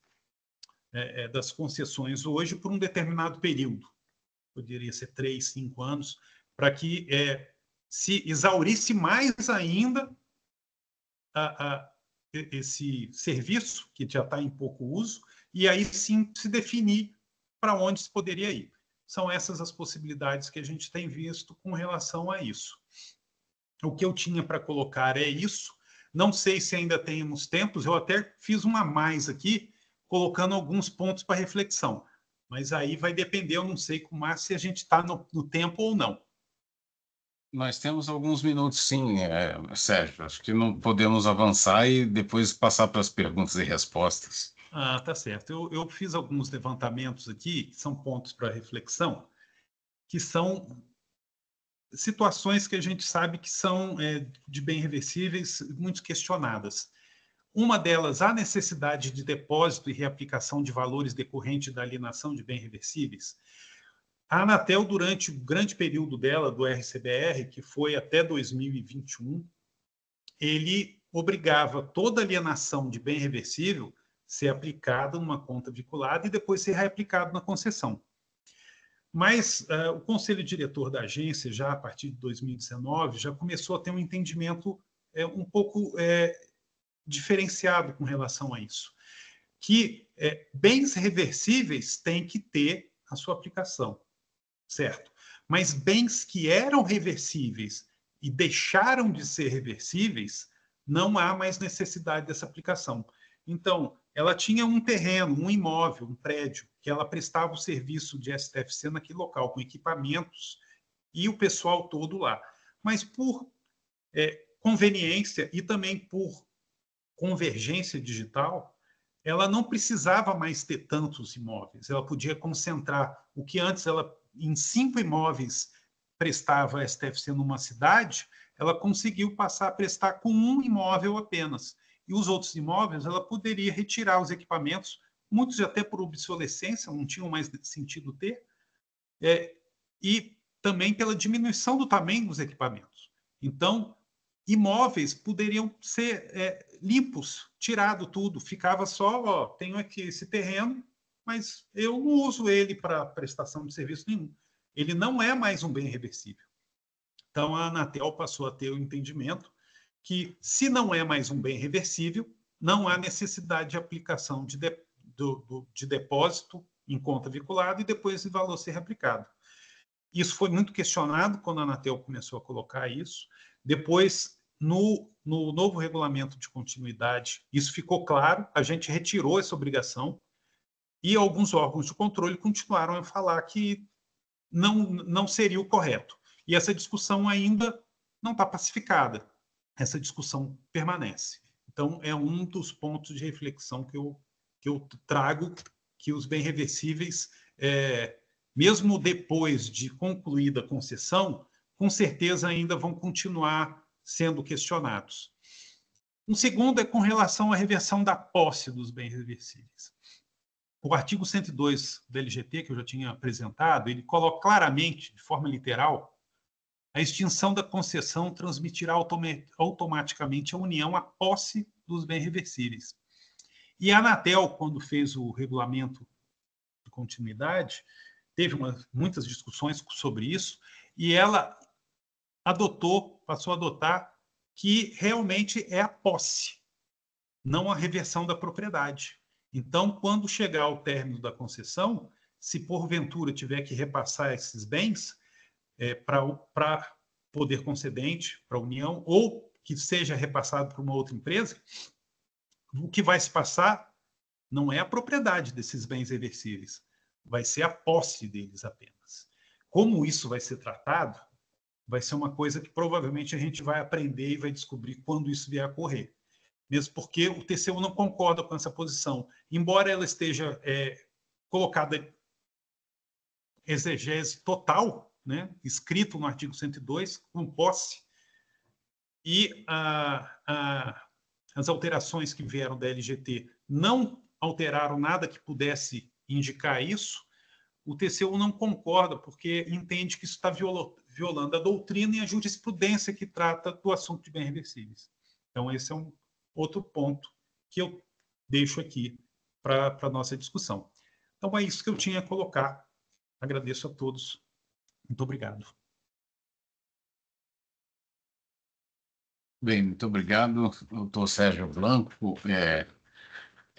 é, é das concessões hoje por um determinado período poderia ser três, cinco anos, para que é, se exaurisse mais ainda a, a, esse serviço, que já está em pouco uso, e aí sim se definir para onde se poderia ir. São essas as possibilidades que a gente tem visto com relação a isso. O que eu tinha para colocar é isso. Não sei se ainda temos tempos, eu até fiz uma mais aqui, colocando alguns pontos para reflexão. Mas aí vai depender, eu não sei com o Márcio se a gente está no, no, tempo ou não. Nós temos alguns minutos, sim, é, Sérgio. Acho que não podemos avançar e depois passar para as perguntas e respostas. Ah, tá certo. Eu, eu fiz alguns levantamentos aqui, que são pontos para reflexão, que são situações que a gente sabe que são é, de bem reversíveis, muito questionadas uma delas a necessidade de depósito e reaplicação de valores decorrente da alienação de bens reversíveis. A Anatel, durante o grande período dela, do RCBR, que foi até 2021, ele obrigava toda alienação de bem reversível ser aplicada numa conta vinculada e depois ser reaplicado na concessão. Mas uh, o conselho diretor da agência, já a partir de 2019, já começou a ter um entendimento é, um pouco é, diferenciado com relação a isso, que é, bens reversíveis têm que ter a sua aplicação, certo? Mas bens que eram reversíveis e deixaram de ser reversíveis, não há mais necessidade dessa aplicação. Então, ela tinha um terreno, um imóvel, um prédio, que ela prestava o serviço de STFC naquele local, com equipamentos e o pessoal todo lá. Mas por é, conveniência e também por convergência digital, ela não precisava mais ter tantos imóveis, ela podia concentrar o que antes ela em cinco imóveis prestava a STFC numa cidade, ela conseguiu passar a prestar com um imóvel apenas. E os outros imóveis ela poderia retirar os equipamentos, muitos até por obsolescência, não tinham mais sentido ter, é, e também pela diminuição do tamanho dos equipamentos. Então, imóveis poderiam ser é, limpos, tirado tudo, ficava só, ó, tenho aqui esse terreno, mas eu não uso ele para prestação de serviço nenhum. Ele não é mais um bem reversível. Então a Anatel passou a ter o entendimento que se não é mais um bem reversível, não há necessidade de aplicação de, de, do, do, de depósito em conta vinculada e depois de valor ser aplicado. Isso foi muito questionado quando a Anatel começou a colocar isso. Depois, no, no novo regulamento de continuidade, isso ficou claro, a gente retirou essa obrigação e alguns órgãos de controle continuaram a falar que não, não seria o correto. E essa discussão ainda não está pacificada, essa discussão permanece. Então, é um dos pontos de reflexão que eu, que eu trago, que os bem reversíveis, é, mesmo depois de concluída a concessão, com certeza ainda vão continuar sendo questionados. Um segundo é com relação à reversão da posse dos bens reversíveis. O artigo 102 do LGT, que eu já tinha apresentado, ele coloca claramente, de forma literal, a extinção da concessão transmitirá automaticamente à União a posse dos bens reversíveis. E a Anatel, quando fez o regulamento de continuidade, teve uma, muitas discussões sobre isso, e ela adotou, passou a adotar, que realmente é a posse, não a reversão da propriedade. Então, quando chegar ao término da concessão, se porventura tiver que repassar esses bens é, para poder concedente, para a União, ou que seja repassado para uma outra empresa, o que vai se passar não é a propriedade desses bens reversíveis, vai ser a posse deles apenas. Como isso vai ser tratado, vai ser uma coisa que provavelmente a gente vai aprender e vai descobrir quando isso vier a ocorrer. Mesmo porque o TCU não concorda com essa posição, embora ela esteja é, colocada exegese total, né, escrito no artigo 102, com posse, e a, a, as alterações que vieram da LGT não alteraram nada que pudesse indicar isso, o TCU não concorda, porque entende que isso está violando violando a doutrina e a jurisprudência que trata do assunto de bens reversíveis. Então, esse é um outro ponto que eu deixo aqui para a nossa discussão. Então, é isso que eu tinha a colocar. Agradeço a todos. Muito obrigado. Bem, muito obrigado, doutor Sérgio Blanco. É,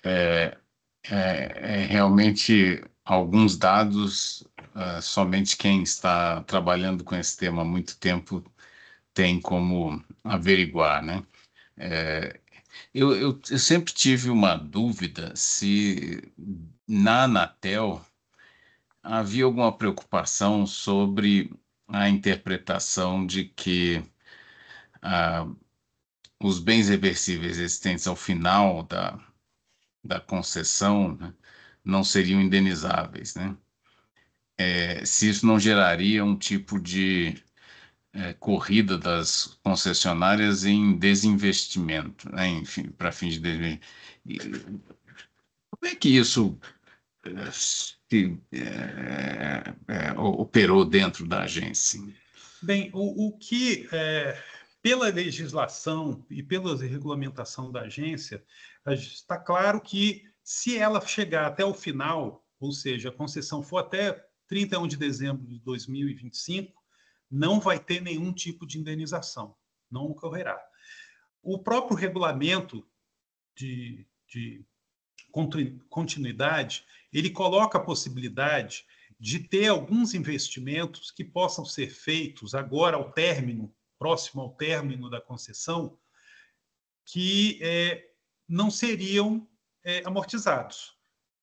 é, é, é realmente alguns dados, uh, somente quem está trabalhando com esse tema há muito tempo tem como averiguar, né? É, eu, eu, eu, sempre tive uma dúvida se na Anatel havia alguma preocupação sobre a interpretação de que ah, os bens reversíveis existentes ao final da, da concessão né, não seriam indenizáveis, né? É, se isso não geraria um tipo de é, corrida das concessionárias em desinvestimento, né? enfim, para fins de desinvestimento. Como é que isso é, se, é, é, é, operou dentro da agência? Bem, o, o que, pela legislação e pela regulamentação da agência, está claro que se ela chegar até o final, ou seja, a concessão for até 31 de dezembro de 2025, não vai ter nenhum tipo de indenização, não ocorrerá. O próprio regulamento de, de continuidade, ele coloca a possibilidade de ter alguns investimentos que possam ser feitos agora ao término, próximo ao término da concessão, que é, não seriam é, amortizados.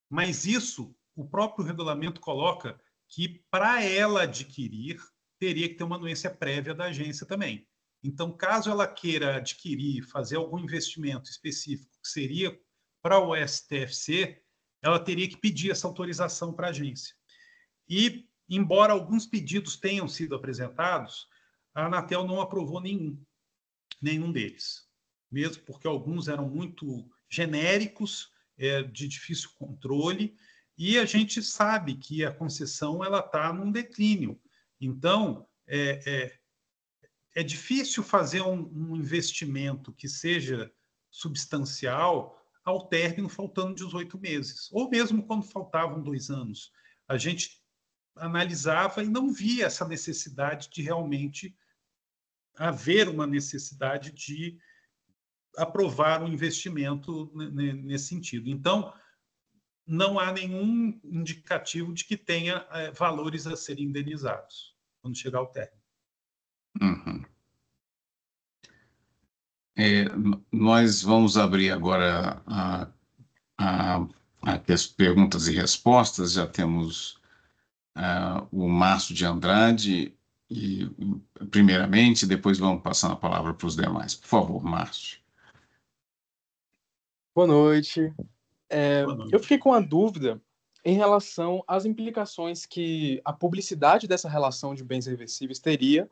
Mas isso o próprio regulamento coloca que para ela adquirir teria que ter uma anuência prévia da agência também. Então, caso ela queira adquirir, fazer algum investimento específico que seria para o STFC, ela teria que pedir essa autorização para a agência. E, embora alguns pedidos tenham sido apresentados, a Anatel não aprovou nenhum, nenhum deles, mesmo porque alguns eram muito genéricos é, de difícil controle, e a gente sabe que a concessão ela está num declínio. Então, é, é, é difícil fazer um, um, investimento que seja substancial ao término faltando 18 meses, ou mesmo quando faltavam dois anos. A gente analisava e não via essa necessidade de realmente haver uma necessidade de aprovar o investimento nesse sentido. Então, não há nenhum indicativo de que tenha é, valores a serem indenizados quando chegar ao término. Uhum. É, nós vamos abrir agora a, a, a, as perguntas e respostas. Já temos uh, o Márcio de Andrade, e, primeiramente, depois vamos passar a palavra para os demais. Por favor, Márcio. Boa noite. É, Boa noite. Eu fiquei com uma dúvida em relação às implicações que a publicidade dessa relação de bens reversíveis teria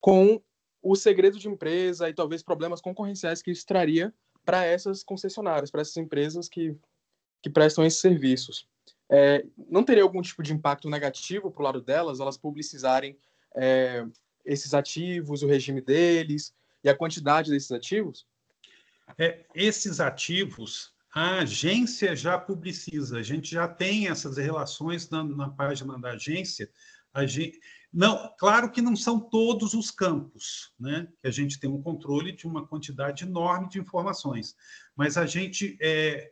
com o segredo de empresa e talvez problemas concorrenciais que isso traria para essas concessionárias, para essas empresas que, que prestam esses serviços. É, não teria algum tipo de impacto negativo para o lado delas, elas publicizarem é, esses ativos, o regime deles e a quantidade desses ativos? É, esses ativos, a agência já publiciza, a gente já tem essas relações na, na página da agência. Gente, não, claro que não são todos os campos, né? Que a gente tem um controle de uma quantidade enorme de informações, mas a gente é,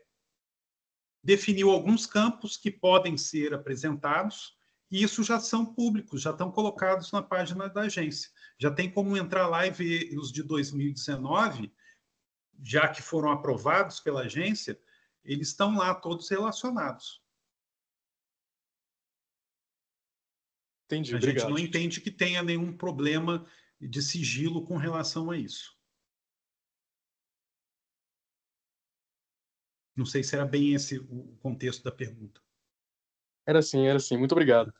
definiu alguns campos que podem ser apresentados e isso já são públicos, já estão colocados na página da agência. Já tem como entrar lá e ver os de 2019 já que foram aprovados pela agência, eles estão lá todos relacionados. Entendi, a obrigado. gente não entende que tenha nenhum problema de sigilo com relação a isso. Não sei se era bem esse o contexto da pergunta. Era sim, era sim. Muito obrigado.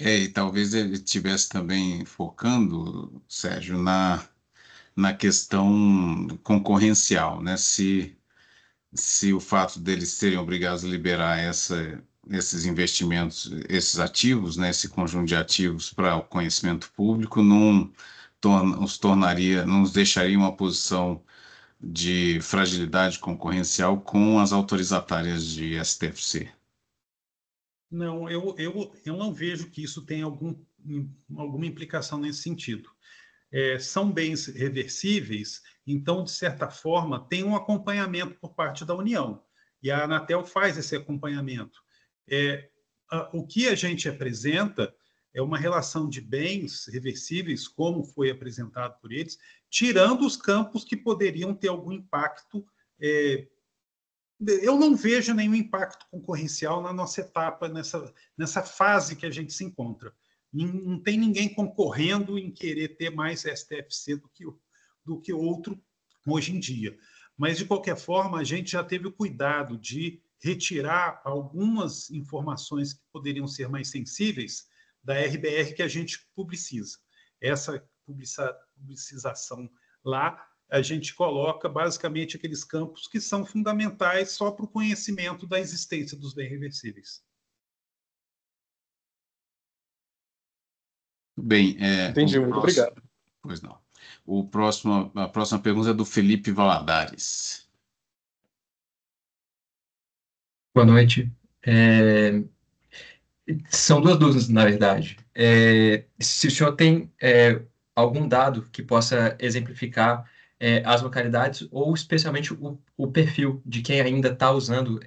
É, e talvez ele estivesse também focando, Sérgio, na na questão concorrencial, né? Se, se o fato deles serem obrigados a liberar essa, esses investimentos, esses ativos, né? Esse conjunto de ativos para o conhecimento público não torna, os tornaria, não os deixaria uma posição de fragilidade concorrencial com as autorizatárias de STFC. Não, eu, eu, eu não vejo que isso tenha algum, alguma implicação nesse sentido é, são bens reversíveis, então, de certa forma, tem um acompanhamento por parte da União. E a Anatel faz esse acompanhamento. É, a, o que a gente apresenta é uma relação de bens reversíveis, como foi apresentado por eles, tirando os campos que poderiam ter algum impacto. É, eu não vejo nenhum impacto concorrencial na nossa etapa, nessa, nessa fase que a gente se encontra não tem ninguém concorrendo em querer ter mais STFC do que, do que outro hoje em dia. Mas, de qualquer forma, a gente já teve o cuidado de retirar algumas informações que poderiam ser mais sensíveis da RBR que a gente publiciza. Essa publicização lá, a gente coloca basicamente aqueles campos que são fundamentais só para o conhecimento da existência dos bens reversíveis. Bem, é, entendi, muito próximo... obrigado. Pois não. O próximo, a próxima pergunta é do Felipe Valadares. Boa noite. É... São duas dúvidas, na verdade. É... Se o senhor tem é, algum dado que possa exemplificar é, as localidades ou especialmente o, o perfil de quem ainda está usando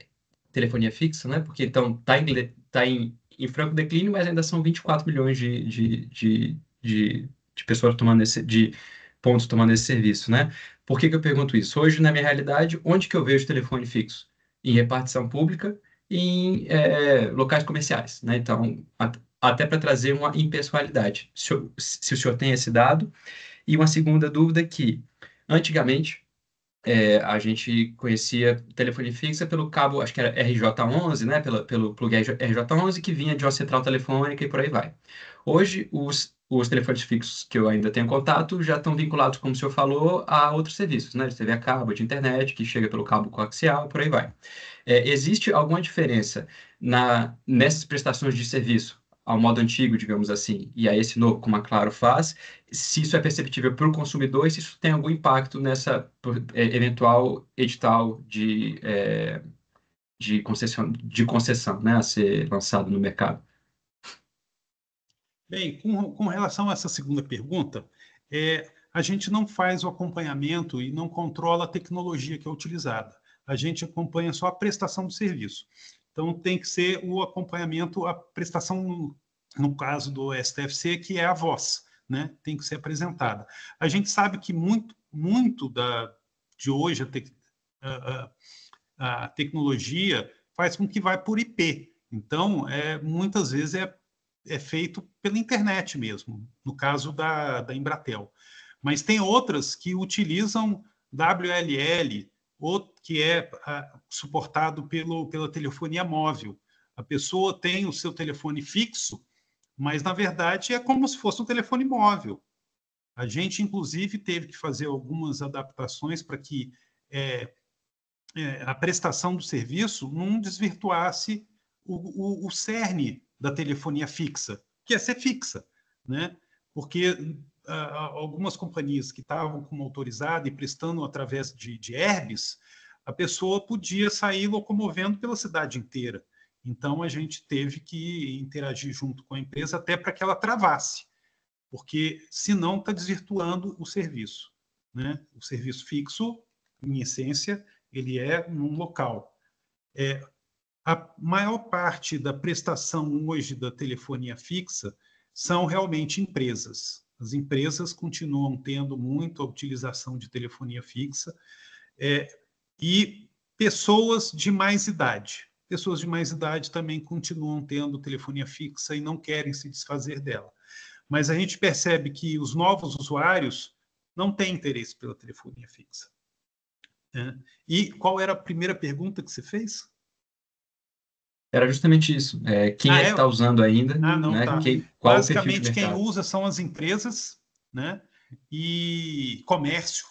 telefonia fixa, né? Porque então está em, tá em tá em franco declínio, mas ainda são 24 milhões de, de, de, de, de pessoas tomando esse, de pontos tomando esse serviço, né? Por que, que eu pergunto isso? Hoje, na minha realidade, onde que eu vejo telefone fixo? Em repartição pública e em é, locais comerciais, né? Então, até para trazer uma impessoalidade, se, eu, se o senhor tem esse dado. E uma segunda dúvida é que, antigamente, é, a gente conhecia telefone fixa pelo cabo, acho que era RJ11, né? pelo plugue RJ11 que vinha de uma central telefônica e por aí vai. Hoje, os, os telefones fixos que eu ainda tenho contato já estão vinculados, como o senhor falou, a outros serviços, né? De TV a cabo, de internet, que chega pelo cabo coaxial, e por aí vai. É, existe alguma diferença na, nessas prestações de serviço ao modo antigo, digamos assim, e a esse novo, como a Claro faz, se isso é perceptível para o consumidor e se isso tem algum impacto nessa é, eventual edital de, é, de, concessão, de concessão né, a ser lançado no mercado. Bem, com, com relação a essa segunda pergunta, é, a gente não faz o acompanhamento e não controla a tecnologia que é utilizada. A gente acompanha só a prestação do serviço. Então, tem que ser o acompanhamento, a prestação, no caso do STFC, que é a voz, né? tem que ser apresentada. A gente sabe que muito, muito da, de hoje a, te, a, a, tecnologia faz com que vai por IP. Então, é, muitas vezes é, é feito pela internet mesmo, no caso da, da Embratel. Mas tem outras que utilizam WLL, ou que é ah, suportado pelo, pela telefonia móvel. A pessoa tem o seu telefone fixo, mas na verdade é como se fosse um telefone móvel. A gente, inclusive, teve que fazer algumas adaptações para que é, é, a prestação do serviço não desvirtuasse o, o, o cerne da telefonia fixa, que é ser fixa, né? Porque algumas companhias que estavam como autorizada e prestando através de, de herbes, a pessoa podia sair locomovendo pela cidade inteira. Então, a gente teve que interagir junto com a empresa até para que ela travasse, porque senão está desvirtuando o serviço. Né? O serviço fixo, em essência, ele é num local. É, a maior parte da prestação hoje da telefonia fixa são realmente empresas. As empresas continuam tendo muito a utilização de telefonia fixa é, e pessoas de mais idade. Pessoas de mais idade também continuam tendo telefonia fixa e não querem se desfazer dela. Mas a gente percebe que os novos usuários não têm interesse pela telefonia fixa. Né? E qual era a primeira pergunta que você fez? Era justamente isso. É, quem ah, é que está é? usando ainda? Ah, não, né? tá. que, Basicamente, quem usa são as empresas, né? E comércio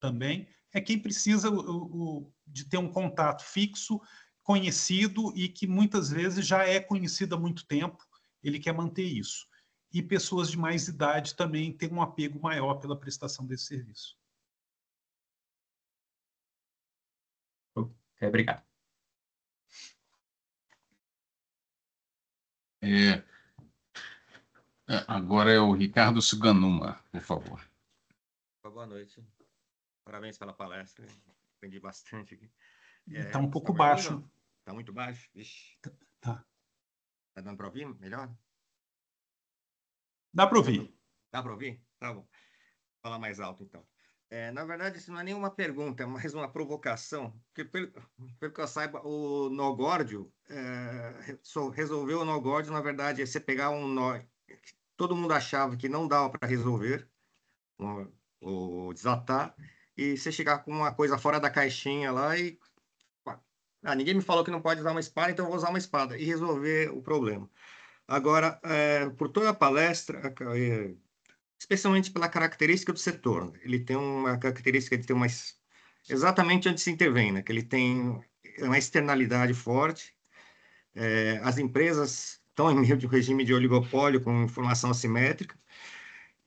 também. É quem precisa o, o, de ter um contato fixo, conhecido e que muitas vezes já é conhecido há muito tempo. Ele quer manter isso. E pessoas de mais idade também têm um apego maior pela prestação desse serviço. É, obrigado. É, é, agora é o Ricardo Suganuma, por favor. Boa noite. Parabéns pela palestra. Aprendi bastante aqui. Está é, tá um pouco tá baixo. Está muito baixo? Está. Tá. Está tá dando para ouvir melhor? Dá para ouvir. Dá para ouvir? Tá bom. Falar mais alto, então. É, na verdade, isso não é nenhuma pergunta, é mais uma provocação. Porque, pelo, pelo que eu saiba, o Nogórdio é, resolveu o Nogórdio, na verdade, é você pegar um nó que todo mundo achava que não dava para resolver, um, ou desatar, e você chegar com uma coisa fora da caixinha lá e. Ah, ninguém me falou que não pode usar uma espada, então eu vou usar uma espada e resolver o problema. Agora, é, por toda a palestra, é, especialmente pela característica do setor. Né? Ele tem uma característica de ter uma exatamente onde se intervém, né? que ele tem uma externalidade forte. É, as empresas estão em meio de um regime de oligopólio com informação assimétrica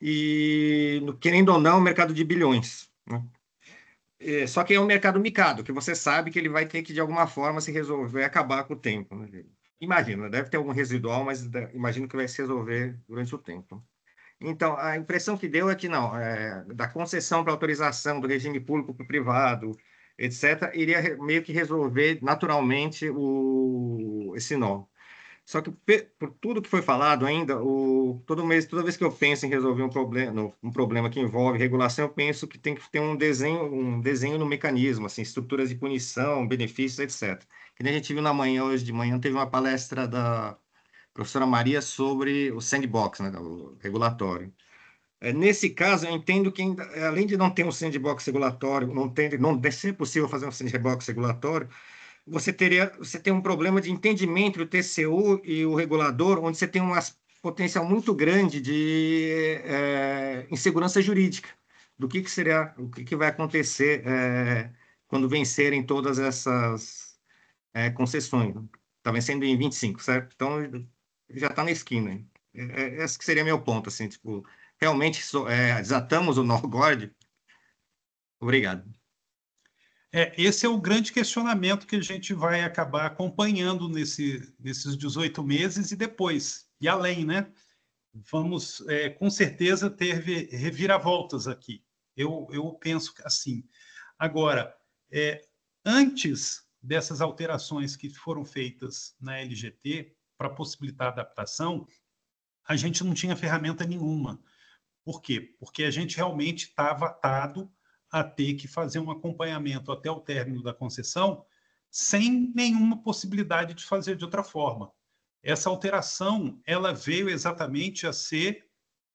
e, querendo ou não, é um mercado de bilhões. Né? É, só que é um mercado micado, que você sabe que ele vai ter que, de alguma forma, se resolver, acabar com o tempo. Né? Imagina, deve ter algum residual, mas imagino que vai se resolver durante o tempo. Né? Então, a impressão que deu é que não, é, da concessão para autorização do regime público para o privado, etc., iria meio que resolver naturalmente o, esse nó. Só que, por tudo que foi falado ainda, o, todo mês, toda vez que eu penso em resolver um problema, um problema que envolve regulação, eu penso que tem que ter um desenho, um desenho no mecanismo, assim, estruturas de punição, benefícios, etc. Que nem a gente viu na manhã, hoje de manhã, teve uma palestra da professora Maria sobre o sandbox, né, o regulatório. É, nesse caso, eu entendo que, além de não ter um sandbox regulatório, não, ter, não ser possível fazer um sandbox regulatório, você teria você tem um problema de entendimento do TCU e o regulador, onde você tem um potencial muito grande de é, insegurança jurídica do que, que será, o que, que vai acontecer é, quando vencerem todas essas é, concessões. Está né? vencendo em 25, certo? Então, já está na esquina. É, é esse que seria meu ponto, assim, tipo, realmente so, é, desatamos o *laughs* Norgord? Obrigado. É, esse é o grande questionamento que a gente vai acabar acompanhando nesse, nesses 18 meses e depois, e além, né? Vamos, é, com certeza, ter reviravoltas aqui. Eu, eu penso assim. Agora, é, antes dessas alterações que foram feitas na LGT, para possibilitar a adaptação, a gente não tinha ferramenta nenhuma. Por quê? Porque a gente realmente estava atado a ter que fazer um acompanhamento até o término da concessão, sem nenhuma possibilidade de fazer de outra forma. Essa alteração, ela veio exatamente a ser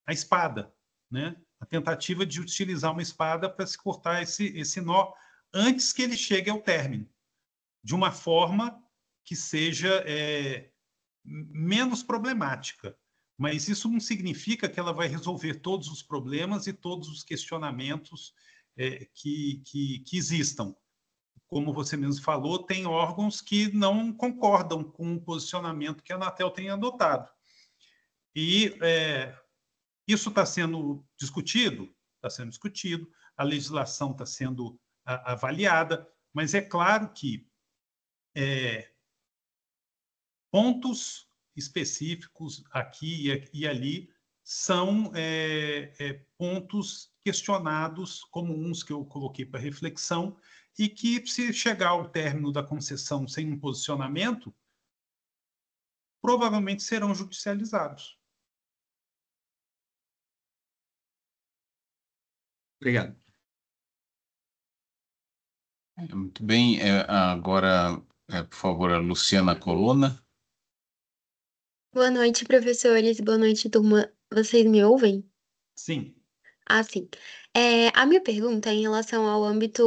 a espada, né? A tentativa de utilizar uma espada para se cortar esse, esse nó antes que ele chegue ao término, de uma forma que seja é, menos problemática. Mas isso não significa que ela vai resolver todos os problemas e todos os questionamentos é, que, que, que existam. Como você mesmo falou, tem órgãos que não concordam com o posicionamento que a Anatel tem adotado. E é, isso está sendo discutido, está sendo discutido, a legislação está sendo a, avaliada, mas é claro que é, pontos específicos aqui e, ali são é, é, pontos questionados, como uns que eu coloquei para reflexão, e que, se chegar ao término da concessão sem um posicionamento, provavelmente serão judicializados. Obrigado. Muito bem, é, agora, é, por favor, a Luciana Colonna. Boa noite, professores. Boa noite, turma. Vocês me ouvem? Sim. Ah, sim. É, a minha pergunta é em relação ao âmbito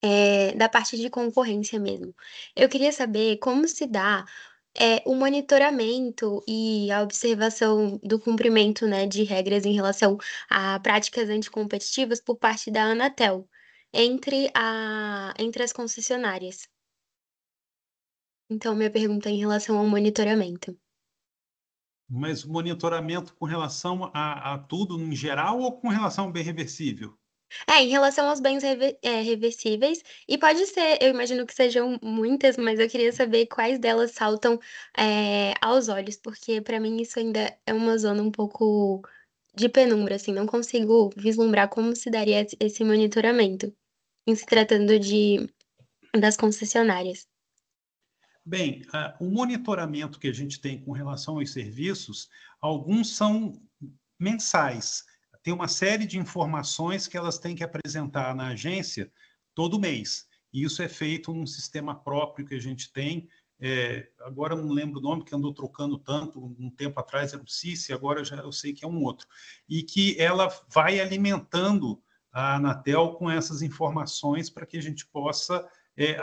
é, da parte de concorrência mesmo. Eu queria saber como se dá é, o monitoramento e a observação do cumprimento né, de regras em relação a práticas anticompetitivas por parte da Anatel entre, a, entre as concessionárias. Então, minha pergunta é em relação ao monitoramento. Mas o monitoramento com relação a, a, tudo em geral ou com relação ao bem reversível? É, em relação aos bens rever, é, reversíveis, e pode ser, eu imagino que sejam muitas, mas eu queria saber quais delas saltam é, aos olhos, porque para mim isso ainda é uma zona um pouco de penumbra, assim, não consigo vislumbrar como se daria esse monitoramento em se tratando de das concessionárias. Bem, o monitoramento que a gente tem com relação aos serviços, alguns são mensais. Tem uma série de informações que elas têm que apresentar na agência todo mês. E isso é feito num sistema próprio que a gente tem. É, agora não lembro o nome, que andou trocando tanto, um tempo atrás era o CICI, agora já eu sei que é um outro. E que ela vai alimentando a Anatel com essas informações para que a gente possa é,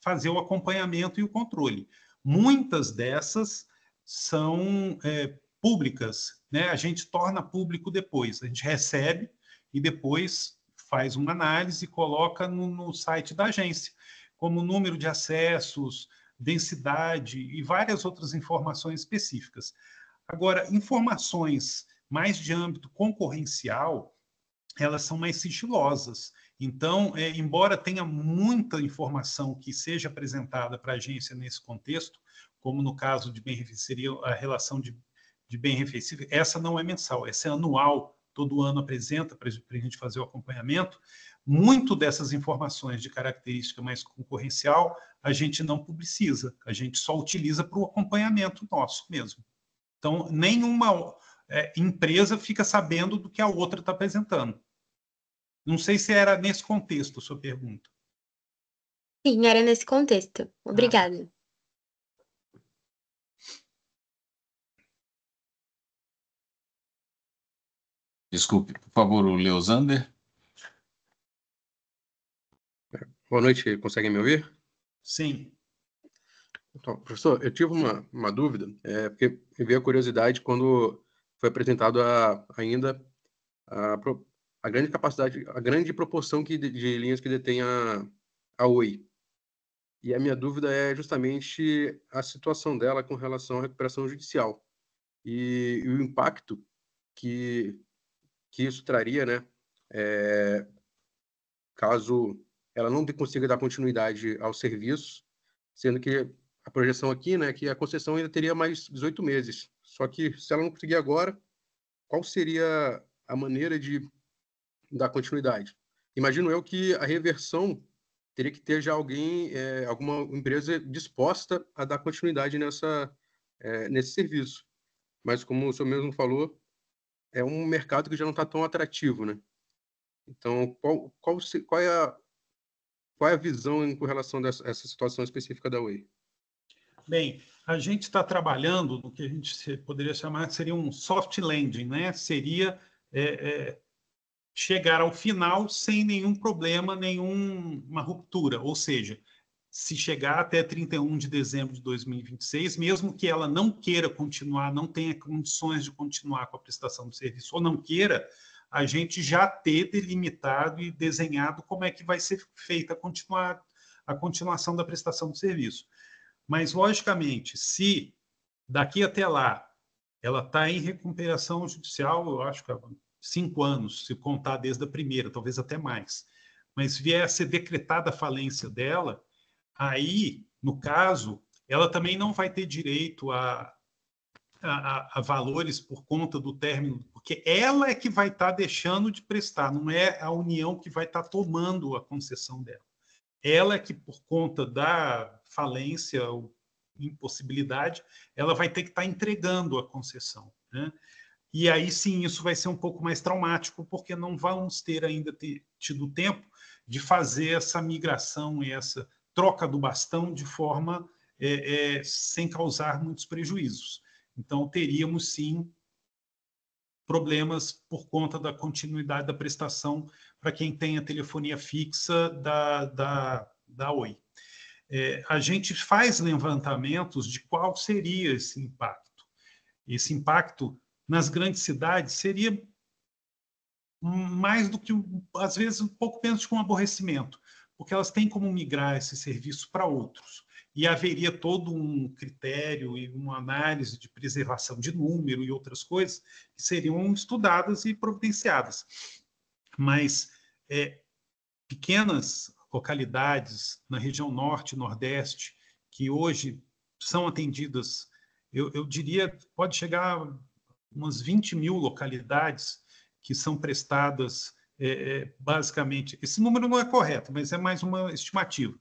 fazer o acompanhamento e o controle. Muitas dessas são é, públicas, né? A gente torna público depois, a gente recebe e depois faz uma análise e coloca no, no site da agência, como número de acessos, densidade e várias outras informações específicas. Agora, informações mais de âmbito concorrencial, elas são mais sigilosas então, é, embora tenha muita informação que seja apresentada para a agência nesse contexto, como no caso de bem seria a relação de, de bem-refeição, essa não é mensal, essa é anual, todo ano apresenta para a gente fazer o acompanhamento. Muito dessas informações de característica mais concorrencial a gente não publiciza, a gente só utiliza para o acompanhamento nosso mesmo. Então, nenhuma é, empresa fica sabendo do que a outra está apresentando. Não sei se era nesse contexto sua pergunta. Sim, era nesse contexto. Obrigada. Ah. Desculpe, por favor, o Leosander. Boa noite, conseguem me ouvir? Sim. Então, professor, eu tive uma, uma dúvida, é, porque me veio a curiosidade quando foi apresentado a, ainda a, a grande capacidade, a grande proporção que, de, de linhas que detém a, a Oi. E a minha dúvida é justamente a situação dela com relação à recuperação judicial e, e o impacto que, que isso traria, né? É, caso ela não consiga dar continuidade ao serviço, sendo que a projeção aqui, né, que a concessão ainda teria mais 18 meses. Só que se ela não conseguir agora, qual seria a maneira de dar continuidade. Imagino eu que a reversão teria que ter já alguém, é, alguma empresa disposta a dar continuidade nessa, é, nesse serviço. Mas, como o senhor mesmo falou, é um mercado que já não está tão atrativo, né? Então, qual, qual, qual, é, a, qual é a visão em relação a essa situação específica da Way? Bem, a gente está trabalhando no que a gente poderia chamar seria um soft landing, né? Seria é, é, chegar ao final sem nenhum problema, nenhuma ruptura. Ou seja, se chegar até 31 de dezembro de 2026, mesmo que ela não queira continuar, não tenha condições de continuar com a prestação do serviço ou não queira, a gente já ter delimitado e desenhado como é que vai ser feita a, continuar, a continuação da prestação do serviço. Mas, logicamente, se daqui até lá ela está em recuperação judicial, eu acho que é cinco anos, se contar desde a primeira, talvez até mais, mas vier a ser decretada a falência dela, aí, no caso, ela também não vai ter direito a, a, a, valores por conta do término, porque ela é que vai estar tá deixando de prestar, não é a União que vai estar tá tomando a concessão dela. Ela é que, por conta da falência ou impossibilidade, ela vai ter que estar tá entregando a concessão. Né? E aí sim, isso vai ser um pouco mais traumático, porque não vamos ter ainda tido tempo de fazer essa migração e essa troca do bastão de forma é, é, sem causar muitos prejuízos. Então, teríamos sim problemas por conta da continuidade da prestação para quem tem a telefonia fixa da, da, da Oi. É, a gente faz levantamentos de qual seria esse impacto. Esse impacto nas grandes cidades seria mais do que, às vezes, um pouco menos que um aborrecimento, porque elas têm como migrar esse serviço para outros. E haveria todo um critério e uma análise de preservação de número e outras coisas que seriam estudadas e providenciadas. Mas é, pequenas localidades na região norte e nordeste, que hoje são atendidas, eu, eu diria, pode chegar umas 20 mil localidades que são prestadas é, é, basicamente. Esse número não é correto, mas é mais uma estimativa,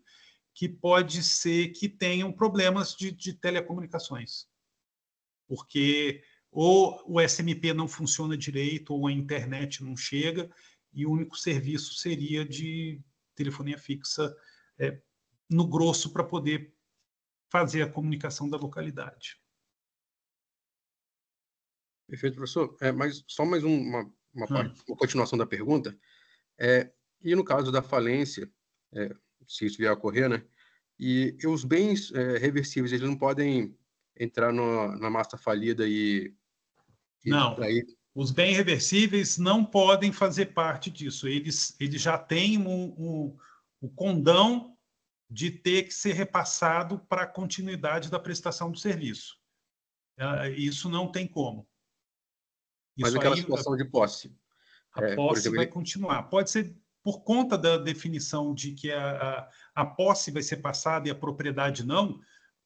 que pode ser que tenham problemas de, de telecomunicações, porque ou o SMP não funciona direito, ou a internet não chega, e o único serviço seria de telefonia fixa é, no grosso para poder fazer a comunicação da localidade. Perfeito, professor. É, mas só mais um, uma, uma, hum. parte, uma, continuação da pergunta. É, e no caso da falência, é, se isso vier a ocorrer, né? E, e os bens é, reversíveis, eles não podem entrar no, na massa falida e. e não. Trair. Os bens reversíveis não podem fazer parte disso. Eles, eles já têm o, o, o condão de ter que ser repassado para a continuidade da prestação do serviço. É, isso não tem como. Mas aquela aí, situação de posse. A é, posse exemplo, vai continuar. Pode ser por conta da definição de que a, a, a posse vai ser passada e a propriedade não,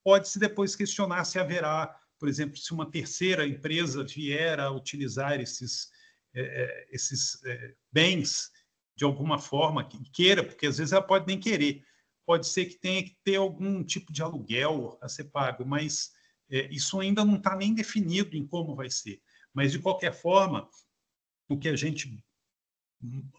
pode-se depois questionar se haverá, por exemplo, se uma terceira empresa vier a utilizar esses, é, é, esses é, bens de alguma forma, que queira, porque às vezes ela pode nem querer. Pode ser que tenha que ter algum tipo de aluguel a ser pago, mas é, isso ainda não está nem definido em como vai ser. Mas, de qualquer forma, o que a gente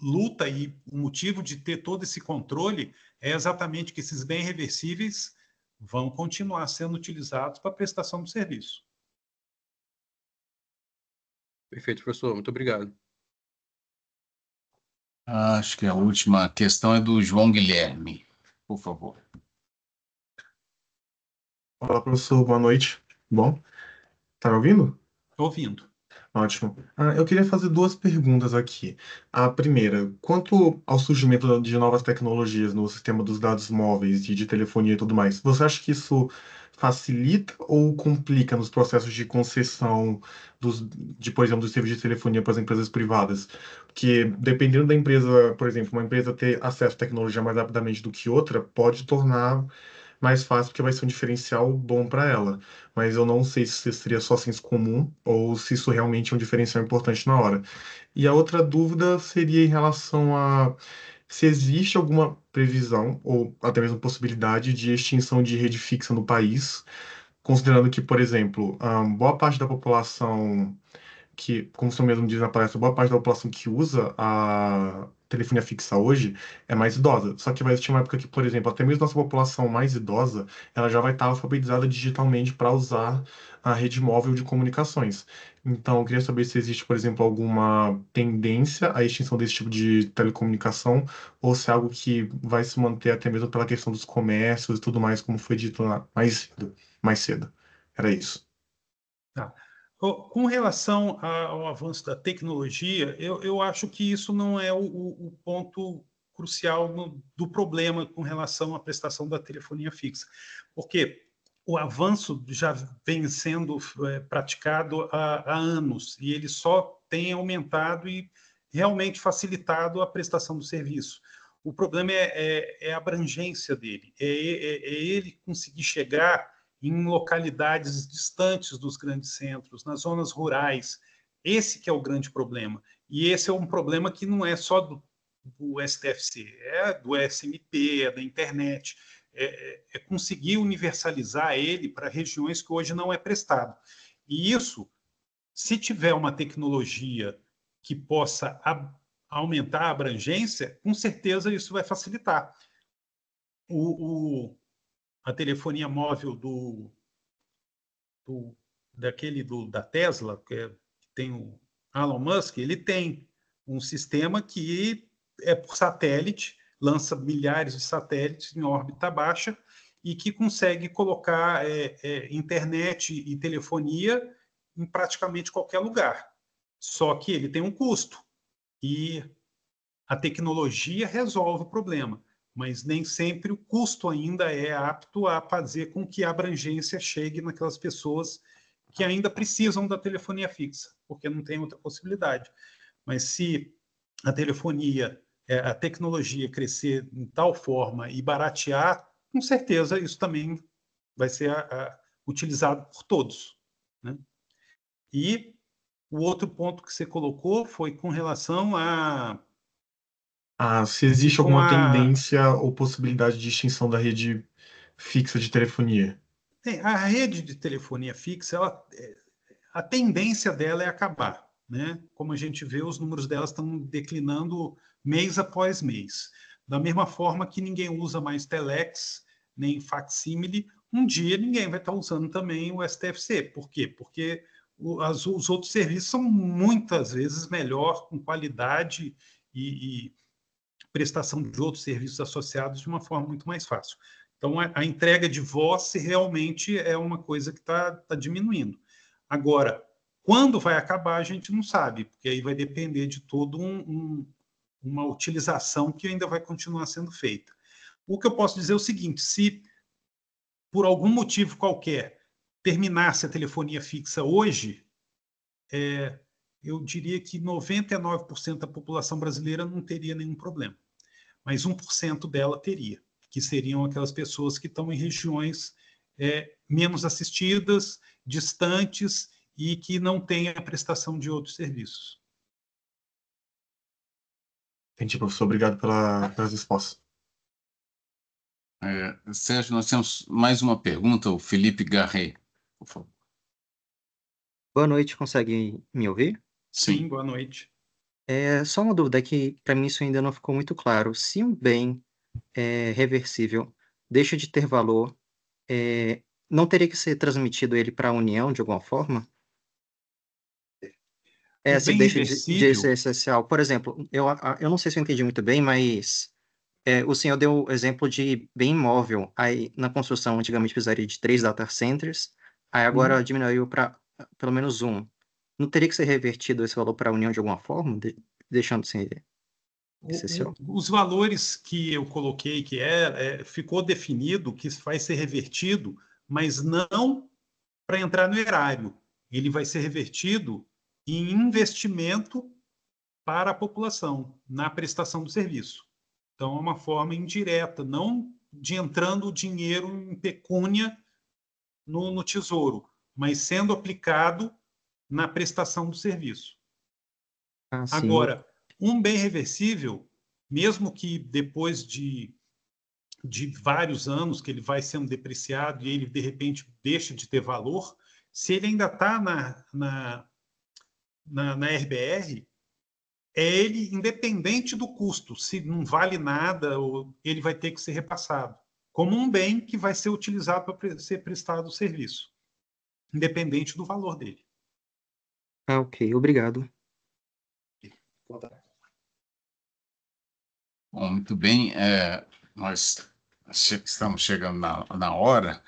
luta e o motivo de ter todo esse controle é exatamente que esses bens reversíveis vão continuar sendo utilizados para prestação do serviço. Perfeito, professor. Muito obrigado. Ah, acho que a última questão é do João Guilherme. Por favor. Olá, professor. Boa noite. Bom, tá me ouvindo? Estou ouvindo. Ótimo. Ah, eu queria fazer duas perguntas aqui. A primeira, quanto ao surgimento de novas tecnologias no sistema dos dados móveis e de telefonia e tudo mais, você acha que isso facilita ou complica nos processos de concessão dos, de, por exemplo, dos serviços de telefonia para as empresas privadas? Porque dependendo da empresa, por exemplo, uma empresa ter acesso à tecnologia mais rapidamente do que outra, pode tornar mais fácil, porque vai ser um diferencial bom para ela. Mas eu não sei se isso seria só senso comum ou se isso realmente é um diferencial importante na hora. E a outra dúvida seria em relação a se existe alguma previsão ou até mesmo possibilidade de extinção de rede fixa no país, considerando que, por exemplo, boa parte da população que, como o senhor mesmo diz na palestra, boa parte da população que usa a telefonia fixa hoje é mais idosa. Só que vai existir uma época que, por exemplo, até mesmo nossa população mais idosa, ela já vai estar alfabetizada digitalmente para usar a rede móvel de comunicações. Então, eu queria saber se existe, por exemplo, alguma tendência à extinção desse tipo de telecomunicação ou se é algo que vai se manter até mesmo pela questão dos comércios e tudo mais, como foi dito mais cedo. Mais cedo. Era isso. Tá. Ah. Com relação ao avanço da tecnologia, eu, eu acho que isso não é o, o ponto crucial no, do problema com relação à prestação da telefonia fixa, porque o avanço já vem sendo é, praticado há, há anos e ele só tem aumentado e realmente facilitado a prestação do serviço. O problema é, é, é a abrangência dele, é, é, é ele conseguir chegar em localidades distantes dos grandes centros, nas zonas rurais. Esse que é o grande problema. E esse é um problema que não é só do, do STFC, é do SMP, é da internet. É, é, é conseguir universalizar ele para regiões que hoje não é prestado. E isso, se tiver uma tecnologia que possa aumentar a abrangência, com certeza isso vai facilitar. O, o, a telefonia móvel do, do daquele do, da Tesla, que, é, que tem o Elon Musk, ele tem um sistema que é por satélite, lança milhares de satélites em órbita baixa e que consegue colocar é, é, internet e telefonia em praticamente qualquer lugar. Só que ele tem um custo e a tecnologia resolve o problema mas nem sempre o custo ainda é apto a fazer com que a abrangência chegue naquelas pessoas que ainda precisam da telefonia fixa, porque não tem outra possibilidade. Mas se a telefonia, é, a tecnologia crescer em tal forma e baratear, com certeza isso também vai ser a, a, utilizado por todos. Né? E o outro ponto que você colocou foi com relação a ah, se existe alguma a... tendência ou possibilidade de extinção da rede fixa de telefonia? a rede de telefonia fixa, ela, é, a tendência dela é acabar. Né? Como a gente vê, os números dela estão declinando mês após mês. Da mesma forma que ninguém usa mais telex, nem facsímile, um dia ninguém vai estar usando também o STFC. Por quê? Porque os outros serviços são muitas vezes melhor, com qualidade e, e prestação de outros serviços associados de uma forma muito mais fácil. Então, a, a entrega de voz realmente é uma coisa que está tá diminuindo. Agora, quando vai acabar, a gente não sabe, porque aí vai depender de toda um, um, uma utilização que ainda vai continuar sendo feita. O que eu posso dizer é o seguinte: se por algum motivo qualquer terminasse a telefonia fixa hoje, é, eu diria que 99% da população brasileira não teria nenhum problema, mas 1% dela teria, que seriam aquelas pessoas que estão em regiões é, menos assistidas, distantes e que não têm a prestação de outros serviços. Entendi, professor. Obrigado pela, pelas respostas. É, Sérgio, nós temos mais uma pergunta, o Felipe Garret, por favor. Boa noite, conseguem me ouvir? Sim. Sim. boa noite. É, só uma dúvida que para mim isso ainda não ficou muito claro. Se um bem é, reversível deixa de ter valor, é, não teria que ser transmitido ele para a União de alguma forma? É, se deixa de, de, ser essencial. Por exemplo, eu, eu não sei se eu entendi muito bem, mas é, o senhor deu o exemplo de bem imóvel. Aí, na construção, antigamente precisaria de três data centers, aí agora hum. diminuiu para pelo menos um não teria que ser revertido esse valor para a União de alguma forma, de, deixando sem o, é os valores que eu coloquei, que é, é, ficou definido que vai ser revertido, mas não para entrar no erário. Ele vai ser revertido em investimento para a população, na prestação do serviço. Então, é uma forma indireta, não de entrando o dinheiro em pecúnia no, no tesouro, mas sendo aplicado na prestação do serviço. Ah, Agora, um bem reversível, mesmo que depois de, de vários anos que ele vai sendo depreciado e ele de repente deixa de ter valor, se ele ainda está na, na, na, na RBR, é ele independente do custo. Se não vale nada, ele vai ter que ser repassado como um bem que vai ser utilizado para ser prestado o serviço, independente do valor dele. Ah, ok. Obrigado. Boa tarde. Bom, muito bem. É, nós estamos chegando na, na hora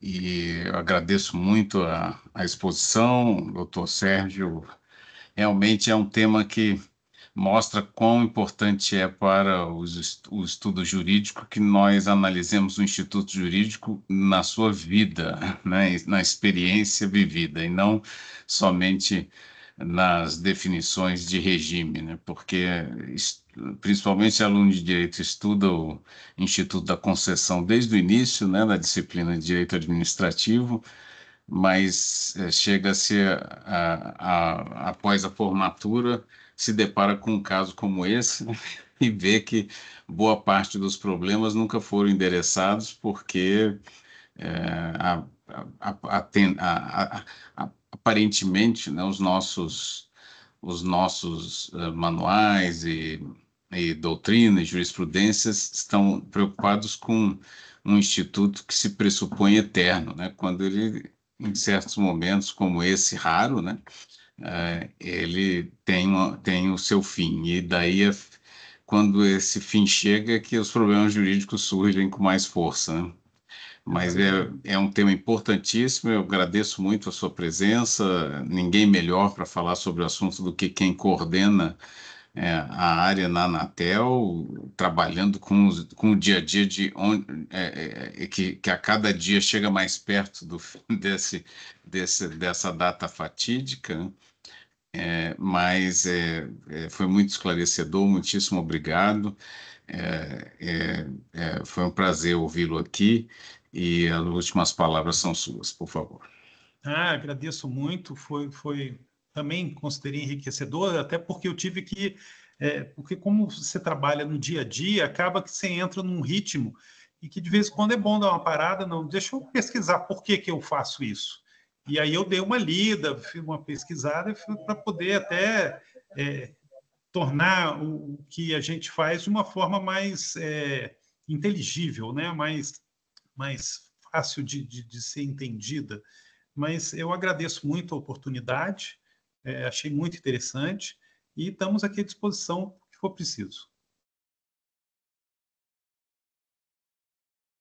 e agradeço muito a, a exposição, doutor Sérgio. Realmente é um tema que mostra quão importante é para os, o estudo jurídico que nós analisemos o Instituto Jurídico na sua vida, né, na experiência vivida, e não somente nas definições de regime, né, porque principalmente aluno de direito estuda o Instituto da Concessão desde o início, né, da disciplina de Direito Administrativo, mas eh, chega-se após a formatura se depara com um caso como esse né, *laughs* e vê que boa parte dos problemas nunca foram endereçados porque é, a, a, a, aparentemente né, os nossos os nossos uh, manuais e, e doutrinas, jurisprudências estão preocupados com um instituto que se pressupõe eterno, né? Quando ele, em certos momentos como esse raro, né? É, ele tem, tem o seu fim. E daí, é quando esse fim chega, é que os problemas jurídicos surgem com mais força. Né? Mas é, é um tema importantíssimo, eu agradeço muito a sua presença. Ninguém melhor para falar sobre o assunto do que quem coordena é, a área na Anatel, trabalhando com, com o dia a dia de onde, é, é, é, que, que a cada dia chega mais perto do, *laughs* desse, desse, dessa data fatídica. Né? É, mas é, é, foi muito esclarecedor, muitíssimo obrigado. É, é, é, foi um prazer ouvi-lo aqui e as últimas palavras são suas, por favor. Ah, agradeço muito, foi, foi também considerei enriquecedor, até porque eu tive que, porque como você trabalha no dia a dia, acaba que você entra num ritmo e que de vez em quando é bom dar uma parada, não, deixa eu pesquisar por que, que eu faço isso e aí eu dei uma lida, fiz uma pesquisada para poder até é, tornar o, o, que a gente faz de uma forma mais é, inteligível, né? mais, mais fácil de, de, de, ser entendida. Mas eu agradeço muito a oportunidade, é, achei muito interessante e estamos aqui à disposição que for preciso.